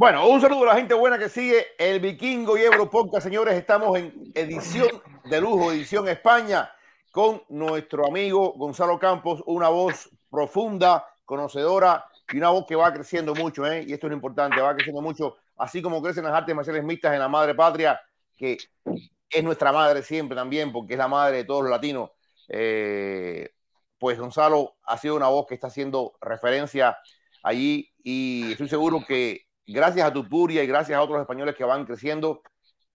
Bueno, un saludo a la gente buena que sigue el Vikingo y Europonca, señores. Estamos en edición de lujo, edición España, con nuestro amigo Gonzalo Campos, una voz profunda, conocedora y una voz que va creciendo mucho, ¿eh? y esto es importante, va creciendo mucho, así como crecen las artes marciales mixtas en la madre patria, que es nuestra madre siempre también, porque es la madre de todos los latinos. Eh, pues Gonzalo ha sido una voz que está haciendo referencia allí y estoy seguro que gracias a Tupuria y gracias a otros españoles que van creciendo,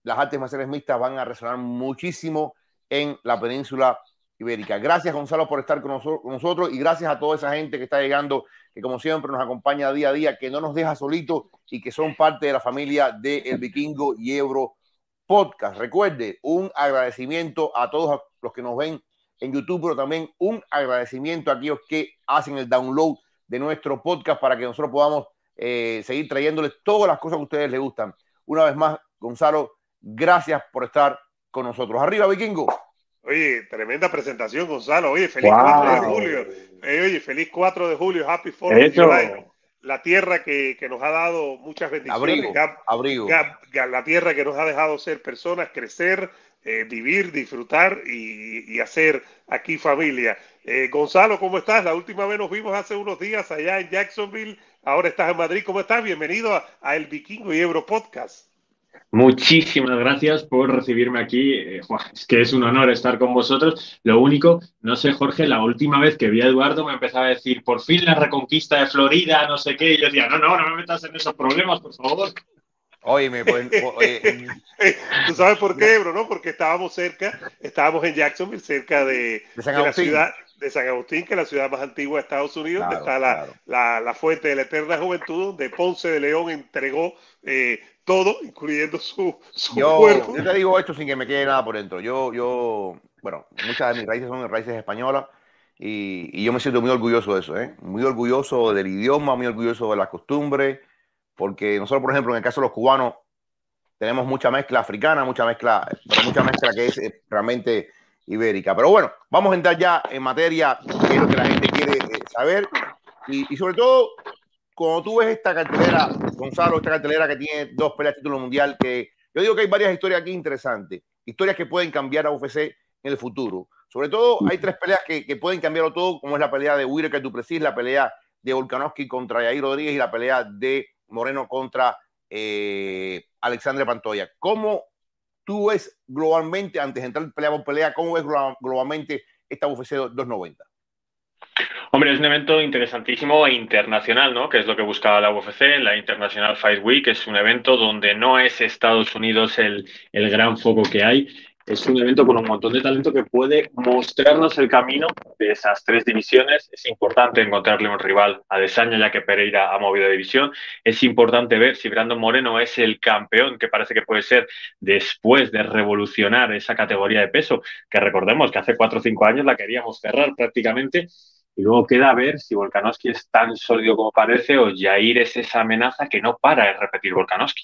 las artes marciales mixtas van a resonar muchísimo en la península ibérica. Gracias Gonzalo por estar con, nosotros y gracias a toda esa gente que está llegando, que como siempre nos acompaña día a día, que no nos deja solitos y que son parte de la familia de El Vikingo y Ebro Podcast. Recuerde, un agradecimiento a todos los que nos ven en YouTube, pero también un agradecimiento a aquellos que hacen el download de nuestro podcast para que nosotros podamos eh, seguir trayéndoles todas las cosas que ustedes les gustan. Una vez más, Gonzalo, gracias por estar con nosotros. Arriba, vikingo. Oye, tremenda presentación, Gonzalo. Oye, feliz 4 de julio. Eh, oye, feliz 4 de julio. Happy 4 la tierra que, nos ha dado muchas bendiciones, abrigo, la tierra que nos ha dejado ser personas, crecer, eh, vivir, disfrutar y, hacer aquí familia. Gonzalo, ¿cómo estás? La última vez nos vimos hace unos días allá en Jacksonville Ahora estás en Madrid. ¿Cómo estás? Bienvenido a, El Vikingo y Ebro Podcast. Muchísimas gracias por recibirme aquí. Eh, Juan. es que es un honor estar con vosotros. Lo único, no sé, Jorge, la última vez que vi a Eduardo me empezaba a decir, por fin la reconquista de Florida, no sé qué. Y yo decía, no, no, no me metas en esos problemas, por favor. Oye, me eh, Tú sabes por qué, bro, ¿no? Porque estábamos cerca, estábamos en Jacksonville, cerca de la ciudad de San Agustín, que es la ciudad más antigua de Estados Unidos, donde está la, fuente de la eterna juventud, donde Ponce de León entregó eh, todo, incluyendo su, su cuerpo. Yo te digo esto sin que me quede nada por dentro. Yo, yo, bueno, muchas de mis raíces son raíces españolas y, yo me siento muy orgulloso de eso, ¿eh? muy orgulloso del idioma, muy orgulloso de las costumbres, porque nosotros, por ejemplo, en el caso de los cubanos, tenemos mucha mezcla africana, mucha mezcla, mucha mezcla que es eh, realmente ibérica. Pero bueno, vamos a entrar ya en materia de lo que la gente quiere eh, saber y, sobre todo como tú ves esta cartelera, Gonzalo, esta cartelera que tiene dos peleas de título mundial, que yo digo que hay varias historias aquí interesantes, historias que pueden cambiar a UFC en el futuro. Sobre todo hay tres peleas que, pueden cambiarlo todo, como es la pelea de Whitaker Duplessis, la pelea de Volkanovski contra Yair Rodríguez y la pelea de Moreno contra eh, Alexandre Pantoya. ¿Cómo tú ves globalmente, antes de entrar pelea por pelea, cómo ves globalmente esta UFC 290? Hombre, es un evento interesantísimo e internacional, ¿no? Que es lo que buscaba la UFC, la International Fight Week, es un evento donde no es Estados Unidos el, el gran foco que hay, es un evento con un montón de talento que puede mostrarnos el camino de esas tres divisiones. Es importante encontrarle un rival a Desaña, ya que Pereira ha movido división. Es importante ver si Brandon Moreno es el campeón que parece que puede ser después de revolucionar esa categoría de peso, que recordemos que hace cuatro o cinco años la queríamos cerrar prácticamente. Y luego queda ver si Volkanovski es tan sólido como parece o Jair es esa amenaza que no para de repetir Volkanovski.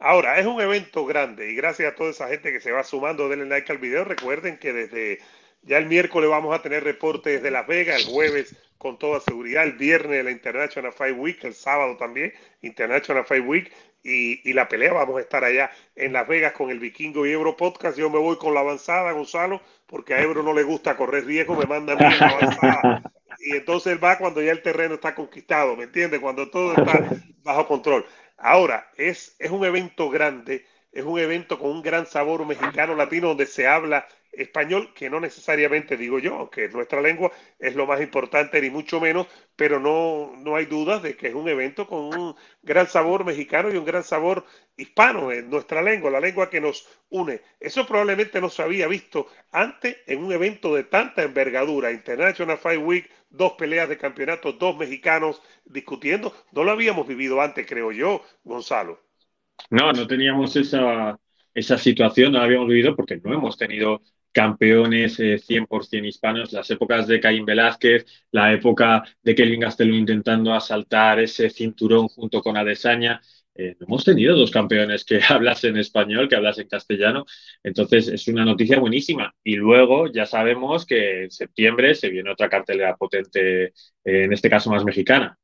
Ahora, es un evento grande y gracias a toda esa gente que se va sumando, denle like al video. Recuerden que desde ya el miércoles vamos a tener reportes desde Las Vegas, el jueves con toda seguridad, el viernes la International Fight Week, el sábado también, International Fight Week y, la pelea. Vamos a estar allá en Las Vegas con el Vikingo y Ebro Podcast. Yo me voy con la avanzada, Gonzalo, porque a Ebro no le gusta correr riesgo, me manda a Y entonces va cuando ya el terreno está conquistado, ¿me entiendes? Cuando todo está bajo control. Ahora, es, es un evento grande, es un evento con un gran sabor mexicano latino donde se habla español, que no necesariamente digo yo, aunque nuestra lengua es lo más importante, ni mucho menos, pero no, no hay dudas de que es un evento con un gran sabor mexicano y un gran sabor hispano, en nuestra lengua, la lengua que nos une. Eso probablemente no se había visto antes en un evento de tanta envergadura, International Five Week, dos peleas de campeonato, dos mexicanos discutiendo. No lo habíamos vivido antes, creo yo, Gonzalo. No, no teníamos esa, esa situación, no la habíamos vivido porque no hemos tenido campeones 100% eh, hispanos, las épocas de Caín Velázquez, la época de Kelvin Gastelum intentando asaltar ese cinturón junto con Adesanya. Eh, hemos tenido dos campeones que en español, que en castellano. Entonces es una noticia buenísima. Y luego ya sabemos que en septiembre se viene otra cartelera potente, eh, en este caso más mexicana.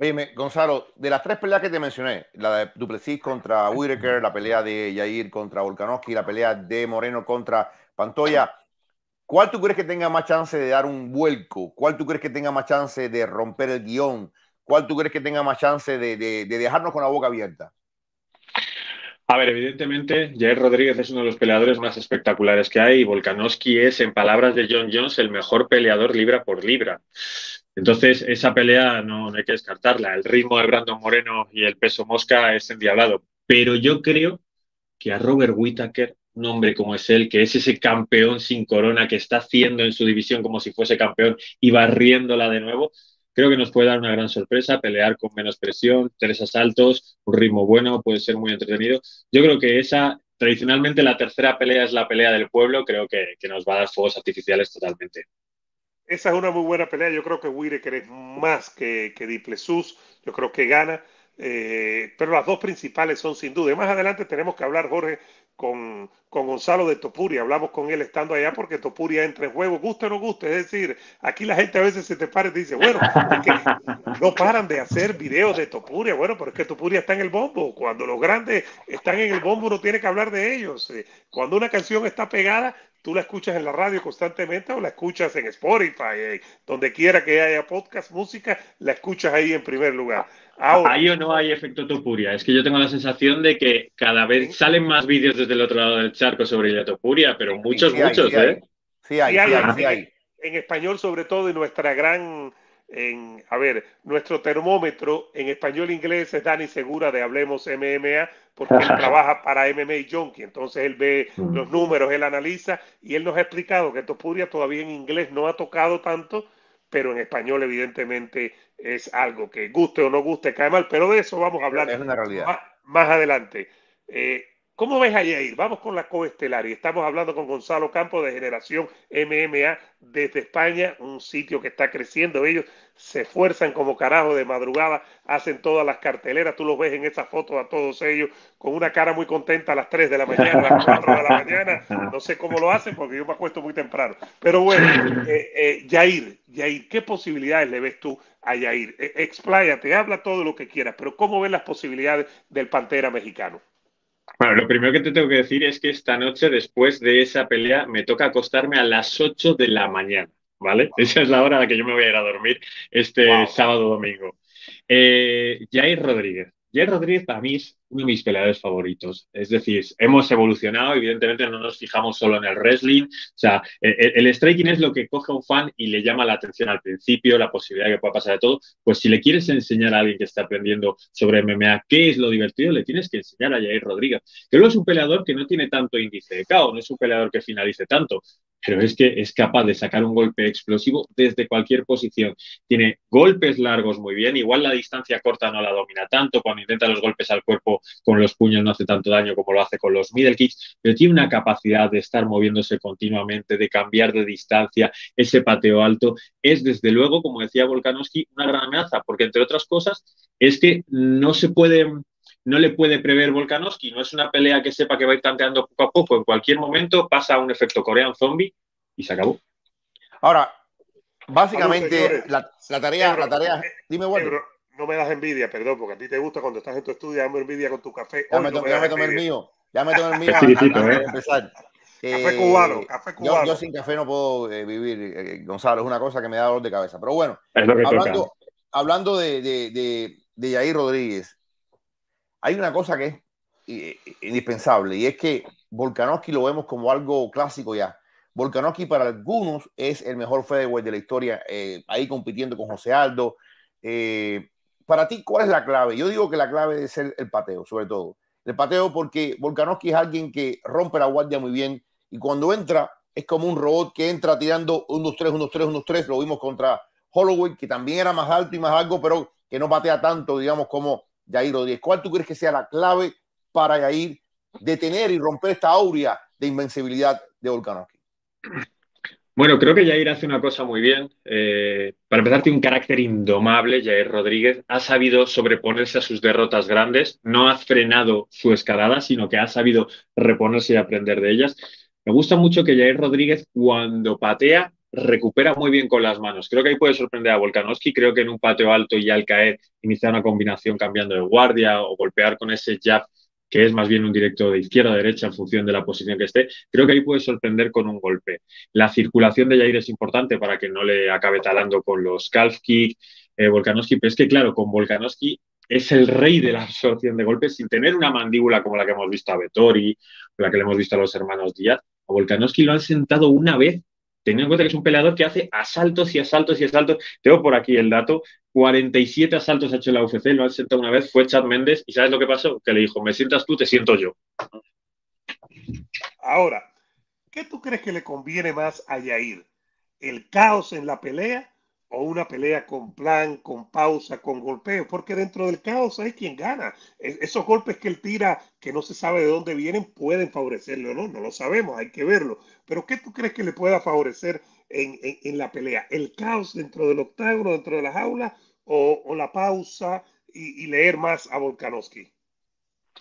Oye, Gonzalo, de las tres peleas que te mencioné, la de Duplessis contra Whitaker, la pelea de Yair contra Volkanovski, la pelea de Moreno contra Pantoya, ¿cuál tú crees que tenga más chance de dar un vuelco? ¿Cuál tú crees que tenga más chance de romper el guión? ¿cuál tú crees que tenga más chance de, dejarnos con la boca abierta? A ver, evidentemente, Jair Rodríguez es uno de los peleadores más espectaculares que hay y Volkanovski es, en palabras de John Jones, el mejor peleador libra por libra. Entonces, esa pelea no, hay que descartarla. El ritmo de Brandon Moreno y el peso mosca es endiablado. Pero yo creo que a Robert Whittaker, un hombre como es él, que es ese campeón sin corona que está haciendo en su división como si fuese campeón y barriéndola de nuevo, Creo que nos puede dar una gran sorpresa, pelear con menos presión, tres asaltos, un ritmo bueno, puede ser muy entretenido. Yo creo que esa, tradicionalmente la tercera pelea es la pelea del pueblo, creo que, nos va a dar fuegos artificiales totalmente. Esa es una muy buena pelea, yo creo que Wire es más que, que Diplesus, yo creo que gana. Eh, pero las dos principales son sin duda. más adelante tenemos que hablar, Jorge, con, con, Gonzalo de Topuria. Hablamos con él estando allá porque Topuria entra en juego, guste o no guste. Es decir, aquí la gente a veces se te para y dice, bueno, no paran de hacer videos de Topuria. Bueno, pero es que Topuria está en el bombo. Cuando los grandes están en el bombo, uno tiene que hablar de ellos. Eh, cuando una canción está pegada, tú la escuchas en la radio constantemente o la escuchas en Spotify, eh, donde quiera que haya podcast, música, la escuchas ahí en primer lugar. ¿Hay o no hay efecto topuria? Es que yo tengo la sensación de que cada vez salen más vídeos desde el otro lado del charco sobre la topuria, pero muchos, muchos, ¿eh? Sí hay, sí hay, En español, sobre todo, y nuestra gran. a ver, nuestro termómetro en español e inglés es Dani Segura de Hablemos MMA, porque él trabaja para MMA Junkie, entonces él ve mm. los números, él analiza y él nos ha explicado que Topuria todavía en inglés no ha tocado tanto, pero en español evidentemente es algo que guste o no guste, cae mal, pero de eso vamos a hablar Más, adelante. Eh, ¿Cómo ves a Yair? Vamos con la coestelar y estamos hablando con Gonzalo Campo de Generación MMA desde España, un sitio que está creciendo. Ellos se esfuerzan como carajo de madrugada, hacen todas las carteleras. Tú los ves en esa foto a todos ellos con una cara muy contenta a las 3 de la mañana, a las 4 de la mañana. No sé cómo lo hacen porque yo me acuesto muy temprano. Pero bueno, eh, eh Yair, Yair, ¿qué posibilidades le ves tú a Yair? E, expláyate, habla todo lo que quieras, pero ¿cómo ves las posibilidades del Pantera mexicano? Bueno, lo primero que te tengo que decir es que esta noche, después de esa pelea, me toca acostarme a las 8 de la mañana, ¿vale? Esa es la hora a la que yo me voy a ir a dormir este sábado domingo. Eh, Yair Rodríguez. Yair Rodríguez a mí es uno de mis peleadores favoritos. Es decir, hemos evolucionado, evidentemente no nos fijamos solo en el wrestling. O sea, e, e, el, striking es lo que coge a un fan y le llama la atención al principio, la posibilidad que pueda pasar de todo. Pues si le quieres enseñar a alguien que está aprendiendo sobre MMA qué es lo divertido, le tienes que enseñar a Jair Rodríguez. Que luego es un peleador que no tiene tanto índice de caos no es un peleador que finalice tanto, pero es que es capaz de sacar un golpe explosivo desde cualquier posición. Tiene golpes largos muy bien, igual la distancia corta no la domina tanto, cuando intenta los golpes al cuerpo con los puños no hace tanto daño como lo hace con los middle kicks, pero tiene una capacidad de estar moviéndose continuamente, de cambiar de distancia, ese pateo alto. Es desde luego, como decía Volkanovski, una gran amenaza, porque entre otras cosas es que no se puede no le puede prever Volkanovski, no es una pelea que sepa que va a ir tanteando poco a poco, en cualquier momento pasa un efecto coreano zombie y se acabó. Ahora, básicamente, la, tarea, la tarea, eh, dime, bueno no me das envidia, perdón, porque a ti te gusta cuando estás en tu estudio, dame envidia con tu café. Ya me, no tomé el mío, ya me tomé el mío. a, Café eh, cubano, Yo, sin café no puedo eh, vivir, eh, Gonzalo, es una cosa que me da dolor de cabeza. Pero bueno, hablando, de, de, de, Yair Rodríguez, hay una cosa que es indispensable y es que Volkanovski lo vemos como algo clásico ya. Volkanovski para algunos es el mejor featherweight de la historia, ahí compitiendo con José Aldo para ti, ¿cuál es la clave? Yo digo que la clave es el, el pateo, sobre todo. El pateo porque Volkanovski es alguien que rompe la guardia muy bien y cuando entra es como un robot que entra tirando unos tres, unos tres, unos tres. Lo vimos contra Holloway, que también era más alto y más algo pero que no patea tanto, digamos, como Jair Rodríguez. ¿Cuál tú crees que sea la clave para Jair detener y romper esta aurea de invencibilidad de Volkanovski? Bueno, creo que Jair hace una cosa muy bien. Eh, para empezar, tiene un carácter indomable, Jair Rodríguez. Ha sabido sobreponerse a sus derrotas grandes, no ha frenado su escalada, sino que ha sabido reponerse y aprender de ellas. Me gusta mucho que Jair Rodríguez, cuando patea, recupera muy bien con las manos. Creo que ahí puede sorprender a Volkanovski. Creo que en un pateo alto y al caer, iniciar una combinación cambiando de guardia o golpear con ese jab que es más bien un directo de izquierda a derecha en función de la posición que esté, creo que ahí puede sorprender con un golpe. La circulación de aire es importante para que no le acabe talando con los calf kick, eh, pero es que claro, con Volkanovski es el rey de la absorción de golpes sin tener una mandíbula como la que hemos visto a Betori, la que le hemos visto a los hermanos Díaz. A Volkanovski lo han sentado una vez teniendo en cuenta que es un peleador que hace asaltos y asaltos y asaltos. Tengo por aquí el dato, 47 asaltos ha hecho la UFC, lo ha sentado una vez, fue Chad Méndez, y ¿sabes lo que pasó? Que le dijo, me sientas tú, te siento yo. Ahora, ¿qué tú crees que le conviene más a Yair? ¿El caos en la pelea o una pelea con plan, con pausa, con golpeo, porque dentro del caos hay quien gana. esos golpes que él tira, que no se sabe de dónde vienen, pueden favorecerle o ¿no? No lo sabemos, hay que verlo. Pero ¿qué tú crees que le pueda favorecer en, la pelea? ¿El caos dentro del octágono, dentro de las aulas, o, la pausa y, y leer más a Volkanovski?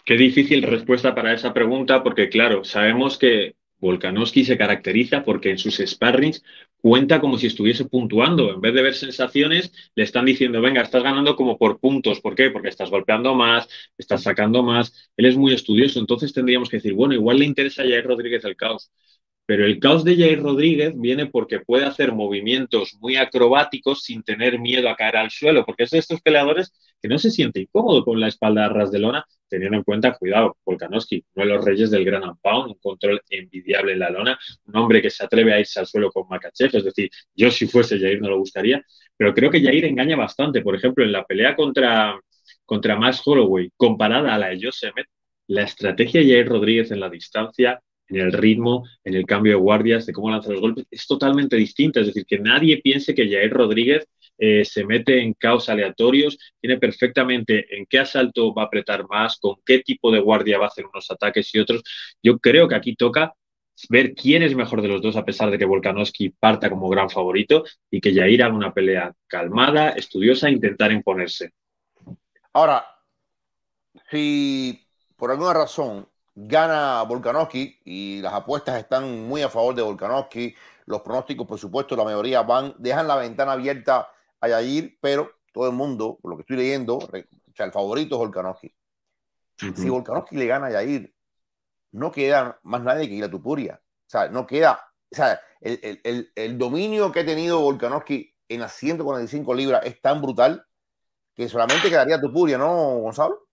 Qué difícil respuesta para esa pregunta, porque claro, sabemos que Volkanovski se caracteriza porque en sus sparrings cuenta como si estuviese puntuando. En vez de ver sensaciones, le están diciendo, venga, estás ganando como por puntos. ¿Por qué? Porque estás golpeando más, estás sacando más. Él es muy estudioso, entonces tendríamos que decir, bueno, igual le interesa a Jair Rodríguez el caos. Pero el caos de Jair Rodríguez viene porque puede hacer movimientos muy acrobáticos sin tener miedo a caer al suelo, porque es de estos peleadores que no se siente incómodo con la espalda a ras de lona, teniendo en cuenta, cuidado, Volkanovski, no es los reyes del Gran Pound, un control envidiable en la lona, un hombre que se atreve a irse al suelo con macache, es decir, yo si fuese Jair no lo gustaría, pero creo que Jair engaña bastante, por ejemplo, en la pelea contra, contra Max Holloway, comparada a la de Josemet, la estrategia de Jair Rodríguez en la distancia en el ritmo, en el cambio de guardias, de cómo lanza los golpes, es totalmente distinta. Es decir, que nadie piense que Jair Rodríguez eh, se mete en caos aleatorios, tiene perfectamente en qué asalto va a apretar más, con qué tipo de guardia va a hacer unos ataques y otros. Yo creo que aquí toca ver quién es mejor de los dos, a pesar de que Volkanovski parta como gran favorito y que Jair haga una pelea calmada, estudiosa, e intentar imponerse. Ahora, si por alguna razón gana Volkanovski y las apuestas están muy a favor de Volkanovski. Los pronósticos, por supuesto, la mayoría van, dejan la ventana abierta a Yair, pero todo el mundo, por lo que estoy leyendo, o sea, el favorito es Volkanovski. Si Volkanovski le gana a Yair, no queda más nadie que ir a Tupuria. O sea, no queda, o sea, el, dominio que ha tenido Volkanovski en las 145 libras es tan brutal que solamente quedaría Tupuria, ¿no, Gonzalo?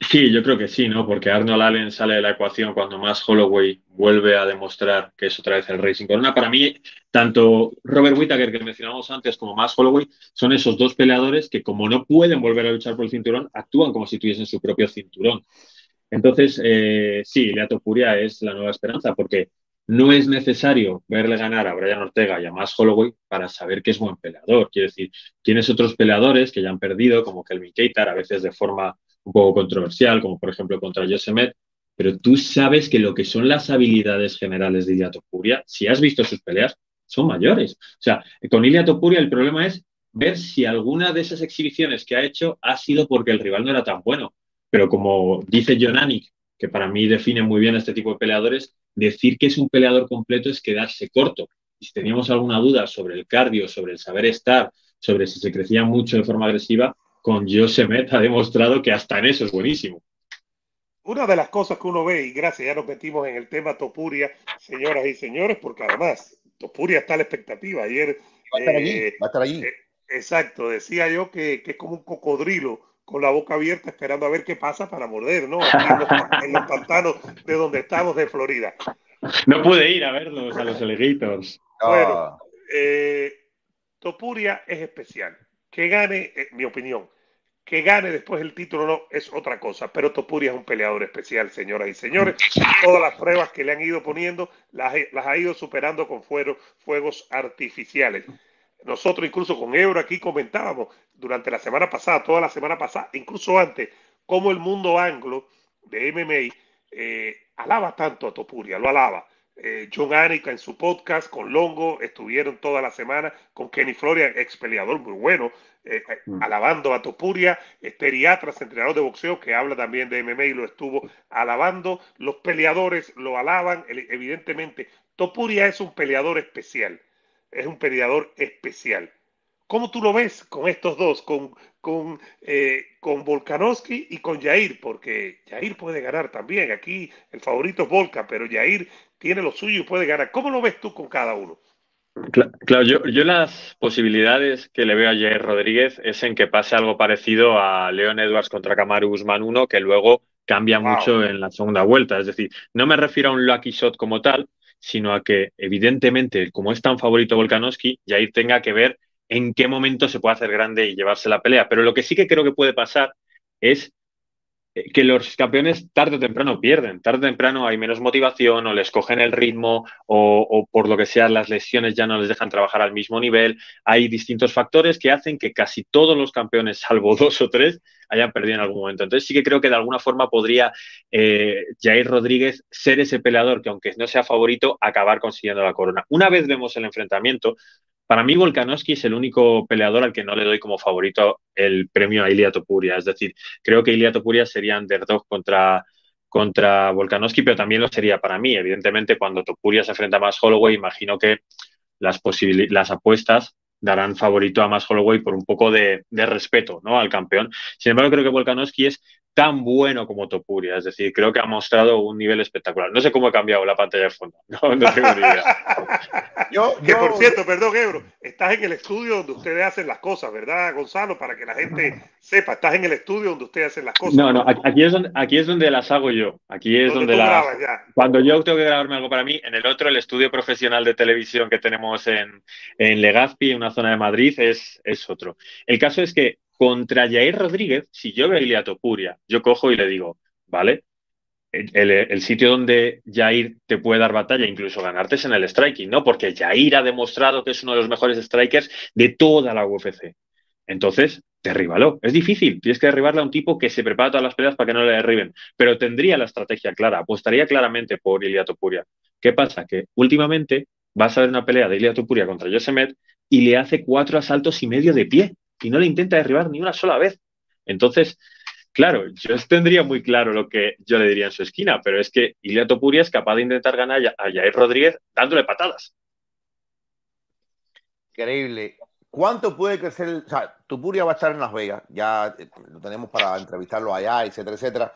Sí, yo creo que sí, ¿no? Porque Arnold Allen sale de la ecuación cuando más Holloway vuelve a demostrar que es otra vez el Racing Corona. Para mí, tanto Robert Whittaker que mencionamos antes como más Holloway son esos dos peleadores que como no pueden volver a luchar por el cinturón, actúan como si tuviesen su propio cinturón. Entonces, eh, sí, Leato Puria es la nueva esperanza porque no es necesario verle ganar a Brian Ortega y a más Holloway para saber que es buen peleador. Quiero decir, tienes otros peleadores que ya han perdido, como Kelvin Keitar, a veces de forma un poco controversial, como por ejemplo contra Yosemet, pero tú sabes que lo que son las habilidades generales de Ilia Topuria, si has visto sus peleas, son mayores. O sea, con Ilia Topuria el problema es ver si alguna de esas exhibiciones que ha hecho ha sido porque el rival no era tan bueno. Pero como dice Jonanik que para mí define muy bien a este tipo de peleadores, decir que es un peleador completo es quedarse corto. si teníamos alguna duda sobre el cardio, sobre el saber estar, sobre si se crecía mucho de forma agresiva, con Josemet ha demostrado que hasta en eso es buenísimo. Una de las cosas que uno ve, y gracias, ya nos metimos en el tema Topuria, señoras y señores, porque además Topuria está a la expectativa. Ayer. Va a estar allí. Eh, va a estar eh, exacto, decía yo que, es como un cocodrilo con la boca abierta esperando a ver qué pasa para morder, ¿no? En los, en de donde estamos, de Florida. No pude ir a verlos, a los elegitos. Bueno, eh, Topuria es especial. Que gane, mi opinión, que gane después el título no es otra cosa, pero Topuria es un peleador especial, señoras y señores. Todas las pruebas que le han ido poniendo las, ha ido superando con fuegos artificiales. Nosotros incluso con Ebro aquí comentábamos durante la semana pasada, toda la semana pasada, incluso antes, cómo el mundo anglo de MMA eh, alaba tanto a Topuria, lo alaba. Eh, John Anika en su podcast, con Longo, estuvieron toda la semana con Kenny Florian ex peleador muy bueno, eh, eh, mm. alabando a Topuria, Esteriatras, entrenador de boxeo, que habla también de MMA y lo estuvo alabando. Los peleadores lo alaban, evidentemente. Topuria es un peleador especial, es un peleador especial. ¿Cómo tú lo ves con estos dos, con, con, eh, con Volkanovski y con Jair? Porque Jair puede ganar también. Aquí el favorito es Volka, pero Jair tiene lo suyo y puede ganar. ¿Cómo lo ves tú con cada uno? Claro, yo, las posibilidades que le veo a Jair Rodríguez es en que pase algo parecido a León Edwards contra Kamaru Guzmán 1, que luego cambia mucho en la segunda vuelta. Es decir, no me refiero a un lucky shot como tal, sino a que, evidentemente, como es tan favorito Volkanovski, Jair tenga que ver en qué momento se puede hacer grande y llevarse la pelea. Pero lo que sí que creo que puede pasar es eh, que los campeones tarde o temprano pierden, tarde o temprano hay menos motivación o les cogen el ritmo o, por lo que sea las lesiones ya no les dejan trabajar al mismo nivel. Hay distintos factores que hacen que casi todos los campeones, salvo dos o tres, hayan perdido en algún momento. Entonces sí que creo que de alguna forma podría eh, Jair Rodríguez ser ese peleador que aunque no sea favorito, acabar consiguiendo la corona. Una vez vemos el enfrentamiento, para mí, Volkanovski es el único peleador al que no le doy como favorito el premio a Ilia Topuria. Es decir, creo que Ilia Topuria sería underdog contra, contra Volkanovski, pero también lo sería para mí. Evidentemente, cuando Topuria se enfrenta a Mass Holloway, imagino que las, las apuestas darán favorito a más Holloway por un poco de, respeto ¿no? al campeón. Sin embargo, creo que Volkanovski es tan bueno como Topuria. Es decir, creo que ha mostrado un nivel espectacular. No sé cómo he cambiado la pantalla de fondo. No, tengo ni idea. yo, que por cierto, perdón, Ebro, estás en el estudio donde ustedes hacen las cosas, ¿verdad, Gonzalo? Para que la gente sepa, estás en el estudio donde ustedes hacen las cosas. No, no, aquí es donde, aquí es donde las hago yo. Aquí es donde las. Cuando yo tengo que grabarme algo para mí, en el otro, el estudio profesional de televisión que tenemos en, en Legazpi, en una zona de Madrid, es, es otro. El caso es que contra Jair Rodríguez, si yo veo a Topuria, yo cojo y le digo, vale, el, sitio donde Jair te puede dar batalla, incluso ganarte, es en el striking, ¿no? Porque Jair ha demostrado que es uno de los mejores strikers de toda la UFC. Entonces, derríbalo. Es difícil. Tienes que derribarle a un tipo que se prepara todas las peleas para que no le derriben. Pero tendría la estrategia clara. Apostaría claramente por Ilia Topuria. ¿Qué pasa? Que últimamente vas a ver una pelea de Ilia Topuria contra Med y le hace cuatro asaltos y medio de pie y no le intenta derribar ni una sola vez. Entonces, claro, yo tendría muy claro lo que yo le diría en su esquina, pero es que Ilia Topuria es capaz de intentar ganar a Jair Rodríguez dándole patadas. Increíble. ¿Cuánto puede crecer? O sea, Topuria va a estar en Las Vegas, ya eh, lo tenemos para entrevistarlo allá, etcétera, etcétera.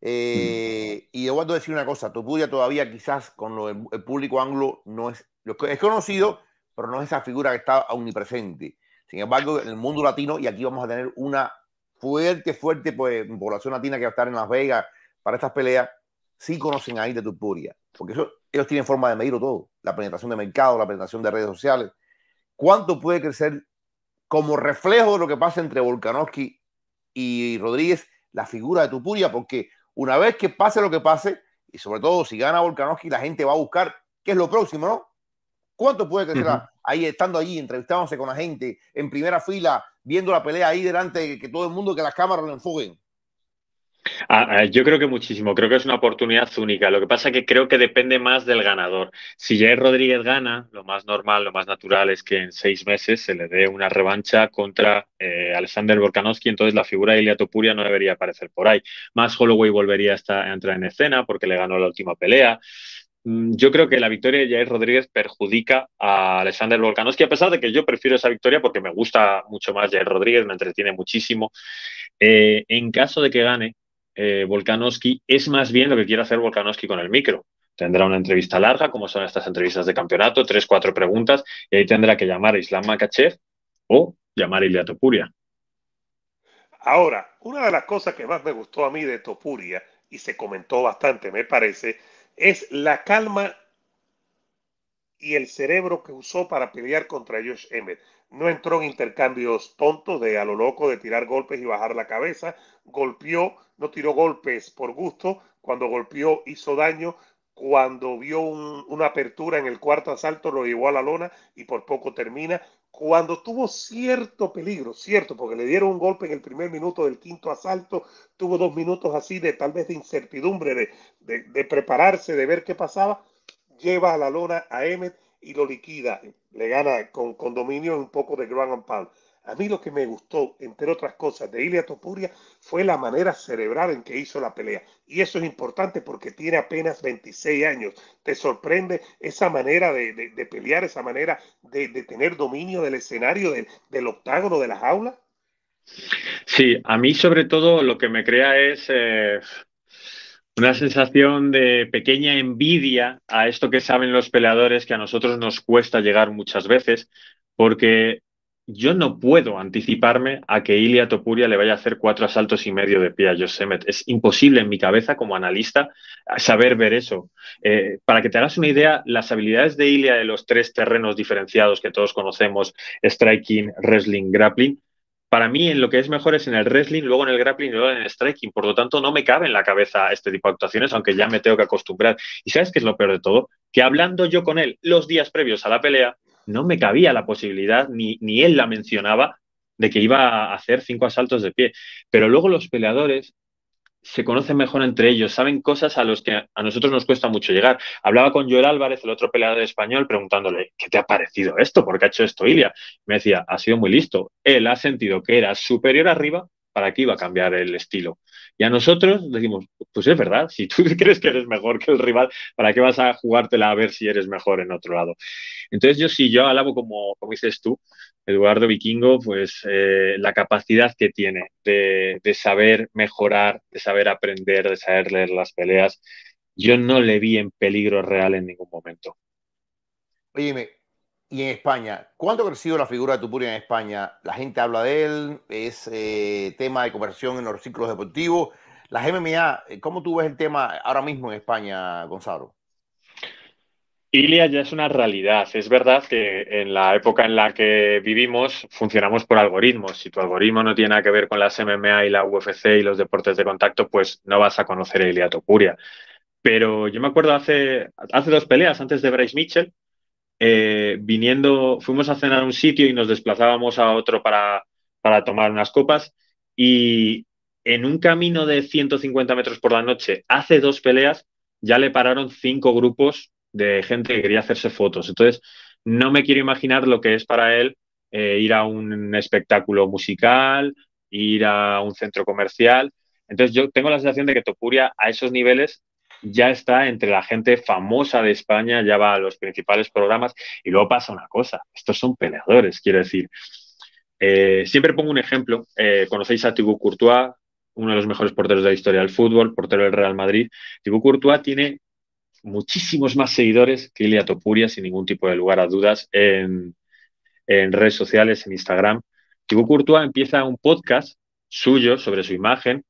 Eh, y a decir una cosa, Topuria todavía quizás con el público anglo no es, es conocido, pero no es esa figura que está omnipresente. Sin embargo, en el mundo latino, y aquí vamos a tener una fuerte, fuerte pues, población latina que va a estar en Las Vegas para estas peleas, sí conocen a de Tupuria. porque eso, ellos tienen forma de medirlo todo, la penetración de mercado, la penetración de redes sociales. ¿Cuánto puede crecer como reflejo de lo que pasa entre Volkanovski y Rodríguez la figura de Tupuria? Porque una vez que pase lo que pase, y sobre todo si gana Volkanovski, la gente va a buscar qué es lo próximo, ¿no? ¿Cuánto puede crecer ahí estando allí, entrevistándose con la gente, en primera fila, viendo la pelea ahí delante, que todo el mundo, que las cámaras lo enfoquen? Ah, ah, yo creo que muchísimo, creo que es una oportunidad única. Lo que pasa es que creo que depende más del ganador. Si Jair Rodríguez gana, lo más normal, lo más natural es que en seis meses se le dé una revancha contra eh, Alexander Volkanovski, entonces la figura de Ilia Topuria no debería aparecer por ahí. Más Holloway volvería a entrar en escena porque le ganó la última pelea. Mm, yo creo que la victoria de Jair Rodríguez perjudica a Alexander Volkanovski, a pesar de que yo prefiero esa victoria porque me gusta mucho más Jair Rodríguez, me entretiene muchísimo. Eh, en caso de que gane eh, Volkanovski, es más bien lo que quiere hacer Volkanovski con el micro. Tendrá una entrevista larga, como son estas entrevistas de campeonato, tres, cuatro preguntas, y ahí tendrá que llamar a Islam Makachev o llamar a Ilia Topuria. Ahora, una de las cosas que más me gustó a mí de Topuria, y se comentó bastante, me parece, es la calma y el cerebro que usó para pelear contra Josh Emmett. No entró en intercambios tontos de a lo loco de tirar golpes y bajar la cabeza. Golpeó, no tiró golpes por gusto. Cuando golpeó hizo daño. Cuando vio una apertura en el cuarto asalto lo llevó a la lona y por poco termina cuando tuvo cierto peligro, cierto, porque le dieron un golpe en el primer minuto del quinto asalto, tuvo dos minutos así de tal vez de incertidumbre, de, prepararse, de ver qué pasaba, lleva a la lona a Emmet y lo liquida, le gana con, con dominio un poco de ground and a mí lo que me gustó, entre otras cosas, de Ilia Topuria fue la manera cerebral en que hizo la pelea. Y eso es importante porque tiene apenas 26 años. Te sorprende esa manera de, de, pelear, esa manera de, tener dominio del escenario, del, octágono, de las aulas. Sí, a mí sobre todo lo que me crea es eh, una sensación de pequeña envidia a esto que saben los peleadores que a nosotros nos cuesta llegar muchas veces, porque yo no puedo anticiparme a que Ilia Topuria le vaya a hacer cuatro asaltos y medio de pie a Yosemite. Es imposible en mi cabeza como analista saber ver eso. Eh, para que te hagas una idea, las habilidades de Ilia de los tres terrenos diferenciados que todos conocemos, striking, wrestling, grappling, para mí en lo que es mejor es en el wrestling, luego en el grappling y luego en el striking. Por lo tanto, no me cabe en la cabeza este tipo de actuaciones, aunque ya me tengo que acostumbrar. ¿Y sabes qué es lo peor de todo? Que hablando yo con él los días previos a la pelea, no me cabía la posibilidad, ni, ni él la mencionaba, de que iba a hacer cinco asaltos de pie. Pero luego los peleadores se conocen mejor entre ellos, saben cosas a las que a nosotros nos cuesta mucho llegar. Hablaba con Joel Álvarez, el otro peleador español, preguntándole, ¿qué te ha parecido esto? ¿Por qué ha hecho esto Ilia? Me decía, ha sido muy listo. Él ha sentido que era superior arriba para que iba a cambiar el estilo. Y a nosotros decimos, pues es verdad, si tú crees que eres mejor que el rival, ¿para qué vas a jugártela a ver si eres mejor en otro lado? Entonces yo sí, yo alabo, como, dices tú, Eduardo Vikingo, pues eh, la capacidad que tiene de, saber mejorar, de saber aprender, de saber leer las peleas. Yo no le vi en peligro real en ningún momento. Oye, y en España, ¿cuánto ha crecido la figura de Tupuria en España? La gente habla de él, es eh, tema de conversión en los ciclos deportivos. Las MMA, eh, ¿cómo tú ves el tema ahora mismo en España, Gonzalo? Ilia ya es una realidad. Es verdad que en la época en la que vivimos funcionamos por algoritmos. Si tu algoritmo no tiene nada que ver con las MMA y la UFC y los deportes de contacto, pues no vas a conocer a Ilia Topuria. Pero yo me acuerdo hace, hace dos peleas, antes de Bryce Mitchell, eh, viniendo, fuimos a cenar a un sitio y nos desplazábamos a otro para, tomar unas copas y en un camino de 150 metros por la noche, hace dos peleas, ya le pararon cinco grupos de gente que quería hacerse fotos. Entonces, no me quiero imaginar lo que es para él eh, ir a un espectáculo musical, ir a un centro comercial. Entonces, yo tengo la sensación de que Topuria a esos niveles ya está entre la gente famosa de España, ya va a los principales programas y luego pasa una cosa, estos son peleadores, quiero decir. Eh, siempre pongo un ejemplo, eh, conocéis a Thibaut Courtois, uno de los mejores porteros de la historia del fútbol, portero del Real Madrid. Thibaut Courtois tiene muchísimos más seguidores que Ilia Topuria, sin ningún tipo de lugar a dudas, en, redes sociales, en Instagram. Thibaut Courtois empieza un podcast suyo sobre su imagen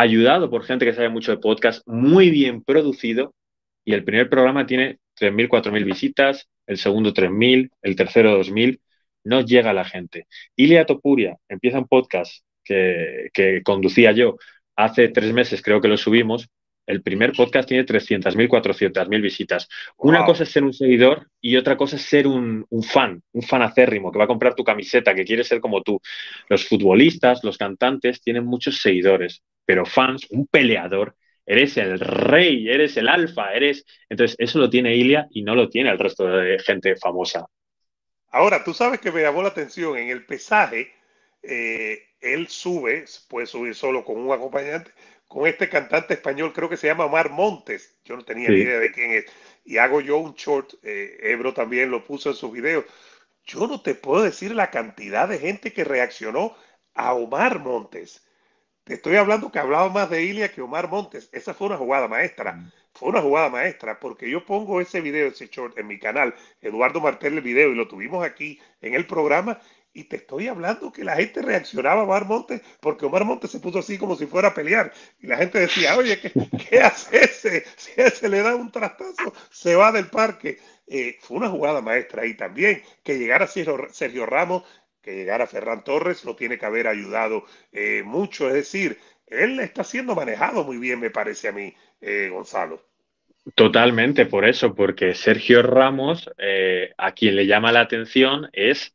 ayudado por gente que sabe mucho de podcast, muy bien producido. Y el primer programa tiene 3.000, 4.000 visitas, el segundo 3.000, el tercero 2.000. No llega la gente. Ilia Topuria empieza un podcast que, que conducía yo hace tres meses, creo que lo subimos, el primer podcast tiene 300.000, 400.000 visitas. Una cosa es ser un seguidor y otra cosa es ser un, fan, un fan acérrimo que va a comprar tu camiseta, que quiere ser como tú. Los futbolistas, los cantantes tienen muchos seguidores, pero fans, un peleador, eres el rey, eres el alfa, eres... Entonces, eso lo tiene Ilia y no lo tiene el resto de gente famosa. Ahora, tú sabes que me llamó la atención en el pesaje, eh, él sube, puede subir solo con un acompañante, con este cantante español, creo que se llama Omar Montes, yo no tenía ni idea de quién es, y hago yo un short, eh, Ebro también lo puso en sus videos, yo no te puedo decir la cantidad de gente que reaccionó a Omar Montes. Te estoy hablando que hablaba más de Ilia que Omar Montes. Esa fue una jugada maestra. Mm. Fue una jugada maestra, porque yo pongo ese video, ese short, en mi canal, Eduardo Martel el video, y lo tuvimos aquí en el programa, y te estoy hablando que la gente reaccionaba a Omar Montes porque Omar Montes se puso así como si fuera a pelear. Y la gente decía, oye, ¿qué, hace ese? Si ese le da un trastazo, se va del parque. Eh, fue una jugada maestra ahí también. Que llegara Sergio Ramos, que llegara Ferran Torres, lo tiene que haber ayudado eh, mucho. Es decir, él está siendo manejado muy bien, me parece a mí, eh, Gonzalo. Totalmente, por eso, porque Sergio Ramos, a quien le llama la atención es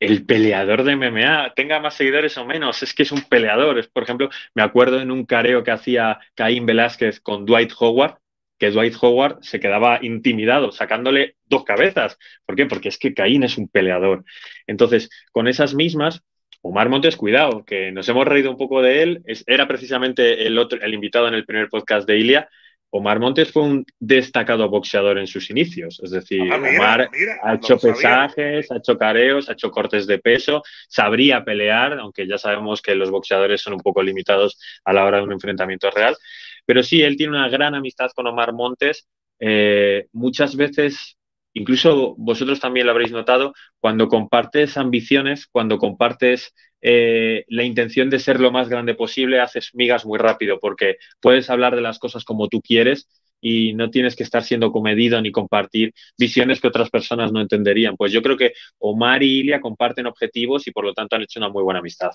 el peleador de MMA tenga más seguidores o menos, es que es un peleador. Es, por ejemplo, me acuerdo en un careo que hacía Caín Velázquez con Dwight Howard, que Dwight Howard se quedaba intimidado, sacándole dos cabezas. ¿Por qué? Porque es que Caín es un peleador. Entonces, con esas mismas, Omar Montes, cuidado, que nos hemos reído un poco de él. era precisamente el, otro, el invitado en el primer podcast de Ilia Omar Montes fue un destacado boxeador en sus inicios. Es decir, ah, Omar ha hecho pesajes, ha hecho careos, ha hecho cortes de peso, sabría pelear, aunque ya sabemos que los boxeadores son un poco limitados a la hora de un enfrentamiento real. Pero sí, él tiene una gran amistad con Omar Montes. Eh, muchas veces, incluso vosotros también lo habréis notado, cuando compartes ambiciones, cuando compartes eh, la intención de ser lo más grande posible, haces migas muy rápido porque puedes hablar de las cosas como tú quieres y no tienes que estar siendo comedido ni compartir visiones que otras personas no entenderían. Pues yo creo que Omar y Ilia comparten objetivos y por lo tanto han hecho una muy buena amistad.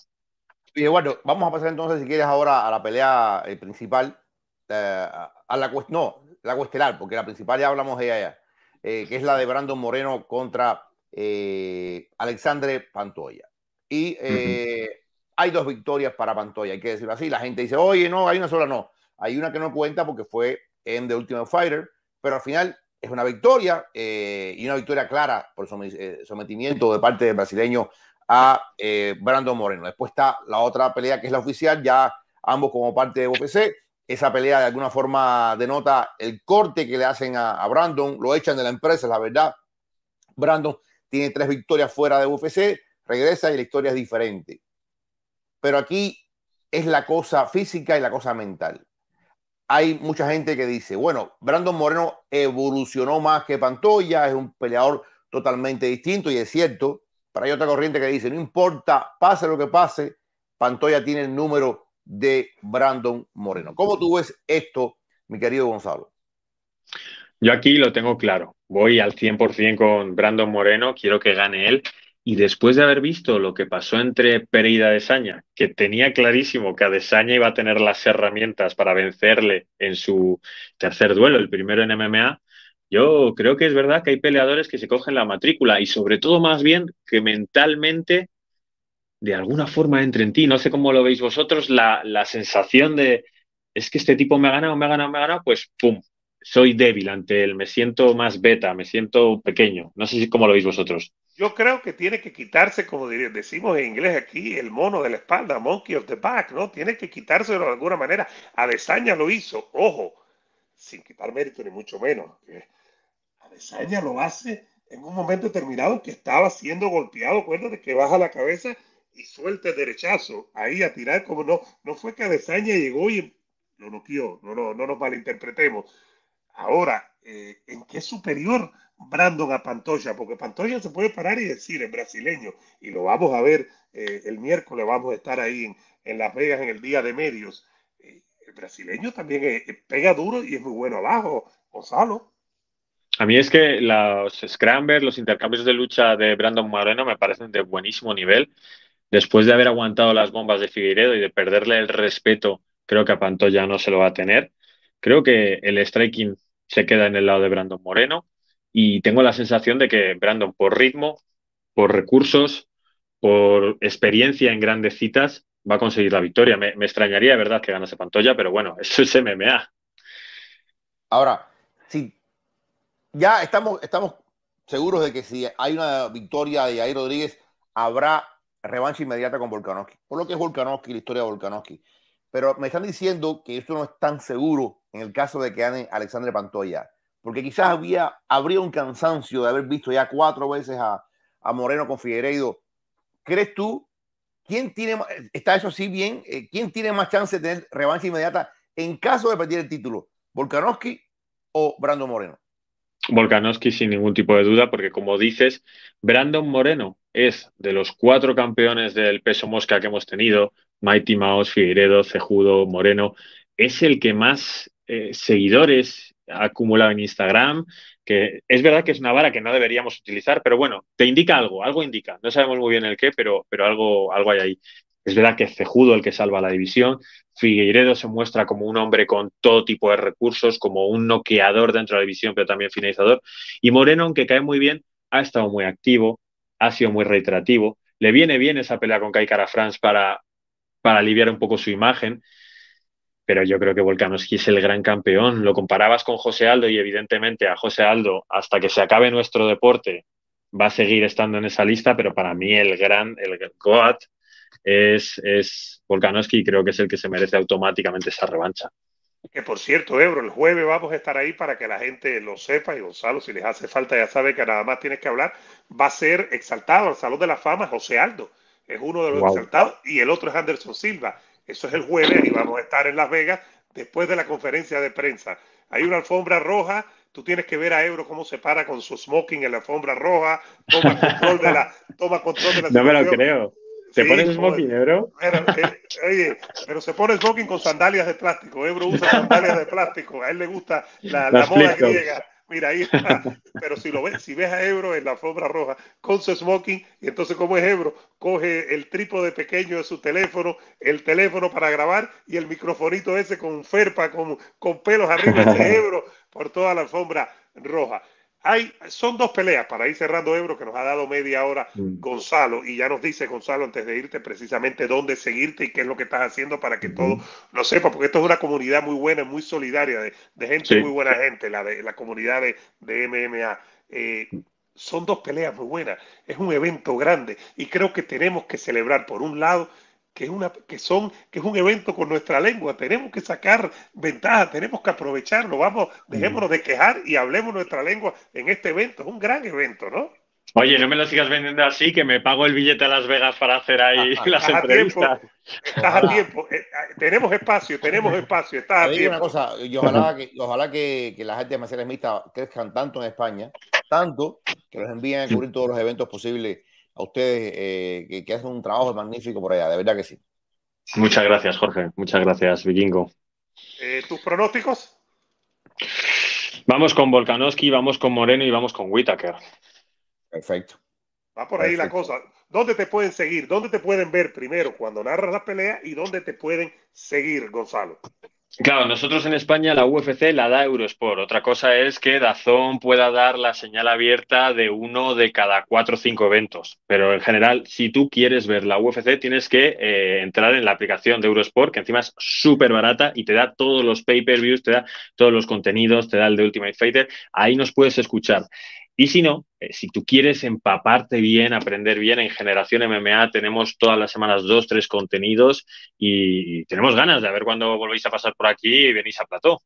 Y bueno, vamos a pasar entonces, si quieres, ahora a la pelea eh, principal, eh, a la no, la cuestelar, porque la principal ya hablamos de ella, que es la de Brandon Moreno contra Alexandre Pantoya y eh, hay dos victorias para Pantoya, hay que decirlo así. La gente dice, oye, no, hay una sola, no. Hay una que no cuenta porque fue en The Ultimate Fighter, pero al final es una victoria eh, y una victoria clara por eh, sometimiento de parte del brasileño a Brandon Moreno. Después está la otra pelea que es la oficial, ya ambos como parte de UFC. Esa pelea de alguna forma denota el corte que le hacen a, a Brandon, lo echan de la empresa, la verdad. Brandon tiene tres victorias fuera de UFC, regresa y la historia es diferente. Pero aquí es la cosa física y la cosa mental. Hay mucha gente que dice, bueno, Brandon Moreno evolucionó más que Pantoya, es un peleador totalmente distinto y es cierto, pero hay otra corriente que dice, no importa, pase lo que pase, Pantoya tiene el número de Brandon Moreno. ¿Cómo tú ves esto, mi querido Gonzalo? Yo aquí lo tengo claro, voy al 100% con Brandon Moreno, quiero que gane él. Y después de haber visto lo que pasó entre Pere y Adesanya, que tenía clarísimo que Adesanya iba a tener las herramientas para vencerle en su tercer duelo, el primero en MMA, yo creo que es verdad que hay peleadores que se cogen la matrícula y sobre todo más bien que mentalmente de alguna forma entre en ti. No sé cómo lo veis vosotros, la, la sensación de es que este tipo me ha ganado, me ha ganado, me ha ganado, pues pum, soy débil ante él, me siento más beta, me siento pequeño. No sé si cómo lo veis vosotros. Yo creo que tiene que quitarse, como decimos en inglés aquí, el mono de la espalda, monkey of the back, ¿no? Tiene que quitárselo de alguna manera. Avesaña lo hizo, ojo, sin quitar mérito ni mucho menos. Avesaña lo hace en un momento determinado que estaba siendo golpeado, acuérdate que baja la cabeza y suelta el derechazo ahí a tirar como no, no fue que Avesaña llegó y lo noqueó, no, no, no nos malinterpretemos Ahora, eh, ¿en qué superior Brandon a Pantoya? Porque Pantoya se puede parar y decir, el brasileño, y lo vamos a ver eh, el miércoles, vamos a estar ahí en, Las Vegas en el Día de Medios. Eh, el brasileño también pega duro y es muy bueno abajo, Gonzalo. A mí es que los scrambles, los intercambios de lucha de Brandon Moreno me parecen de buenísimo nivel. Después de haber aguantado las bombas de Figueiredo y de perderle el respeto, creo que a Pantoya no se lo va a tener. Creo que el striking se queda en el lado de Brandon Moreno y tengo la sensación de que Brandon, por ritmo, por recursos, por experiencia en grandes citas, va a conseguir la victoria. Me, extrañaría, de verdad, que ganase Pantoya, pero bueno, eso es MMA. Ahora, sí, ya estamos, estamos seguros de que si hay una victoria de Jair Rodríguez, habrá revancha inmediata con Volkanovski, por lo que es Volkanovski, la historia de Volkanovski. Pero me están diciendo que esto no es tan seguro en el caso de que gane Alexandre Pantoya, porque quizás había, habría un cansancio de haber visto ya cuatro veces a, Moreno con Figueiredo. ¿Crees tú quién tiene, está eso así bien, eh, quién tiene más chance de tener revancha inmediata en caso de perder el título, Volkanovski o Brandon Moreno? Volkanovski sin ningún tipo de duda, porque como dices, Brandon Moreno es de los cuatro campeones del peso mosca que hemos tenido, Mighty Mouse, Figueredo, Cejudo, Moreno, es el que más eh, seguidores acumulado en Instagram, que es verdad que es una vara que no deberíamos utilizar, pero bueno, te indica algo, algo indica. No sabemos muy bien el qué, pero, pero algo, algo hay ahí. Es verdad que es Cejudo el que salva la división. Figueiredo se muestra como un hombre con todo tipo de recursos, como un noqueador dentro de la división, pero también finalizador. Y Moreno, aunque cae muy bien, ha estado muy activo, ha sido muy reiterativo. Le viene bien esa pelea con caicara Cara France para, para aliviar un poco su imagen pero yo creo que Volkanovski es el gran campeón. Lo comparabas con José Aldo y evidentemente a José Aldo, hasta que se acabe nuestro deporte, va a seguir estando en esa lista, pero para mí el gran, el GOAT es, es Volkanovski y creo que es el que se merece automáticamente esa revancha. Que por cierto, Ebro, el jueves vamos a estar ahí para que la gente lo sepa y Gonzalo, si les hace falta, ya sabe que nada más tienes que hablar. Va a ser exaltado al Salón de la Fama José Aldo, es uno de los exaltados y el otro es Anderson Silva eso es el jueves y vamos a estar en Las Vegas después de la conferencia de prensa. Hay una alfombra roja, tú tienes que ver a Ebro cómo se para con su smoking en la alfombra roja, toma control de la... Toma no me lo creo. ¿Se pone smoking, Ebro? Eh, oye, pero se pone smoking con sandalias de plástico. Ebro usa sandalias de plástico. A él le gusta la, la moda griega. Mira, ahí Pero si lo ves, si ves a Ebro en la alfombra roja con su smoking, y entonces, como es Ebro? Coge el trípode pequeño de su teléfono, el teléfono para grabar y el microfonito ese con ferpa, con, con pelos arriba de Ebro por toda la alfombra roja hay, son dos peleas para ir cerrando Ebro que nos ha dado media hora mm. Gonzalo y ya nos dice Gonzalo antes de irte precisamente dónde seguirte y qué es lo que estás haciendo para que mm. todo lo sepa, porque esto es una comunidad muy buena, muy solidaria, de, gente, muy buena gente, la de la comunidad de, eh, MMA. son dos peleas muy buenas, es un evento grande y creo que tenemos que celebrar por un lado que es, una, que, son, que es un evento con nuestra lengua. Tenemos que sacar ventaja, tenemos que aprovecharlo. Vamos, dejémonos mm. de quejar y hablemos nuestra lengua en este evento. Es un gran evento, ¿no? Oye, no me lo sigas vendiendo así, que me pago el billete a Las Vegas para hacer ahí ah, las entrevistas. A tiempo, estás a tiempo. Ah. Eh, ah, tenemos espacio, tenemos espacio. Estás a tiempo. una cosa, ojalá, que, ojalá que, que las artes marciales mixtas crezcan tanto en España, tanto que los envíen a cubrir todos los eventos posibles a ustedes eh, que, hacen un trabajo magnífico por allá, de verdad que sí. Muchas gracias, Jorge. Muchas gracias, Vikingo. Eh, ¿Tus pronósticos? Vamos con Volkanovski, vamos con Moreno y vamos con Whitaker. Perfecto. Va por ahí la cosa. ¿Dónde te pueden seguir? ¿Dónde te pueden ver primero cuando narras la pelea y dónde te pueden seguir, Gonzalo? Claro, nosotros en España la UFC la da Eurosport. Otra cosa es que Dazón pueda dar la señal abierta de uno de cada cuatro o cinco eventos. Pero en general, si tú quieres ver la UFC, tienes que eh, entrar en la aplicación de Eurosport, que encima es súper barata y te da todos los pay-per-views, te da todos los contenidos, te da el de Ultimate Fighter. Ahí nos puedes escuchar. Y si no, eh, si tú quieres empaparte bien, aprender bien, en Generación MMA tenemos todas las semanas dos, tres contenidos y tenemos ganas de ver cuándo volvéis a pasar por aquí y venís a Plató.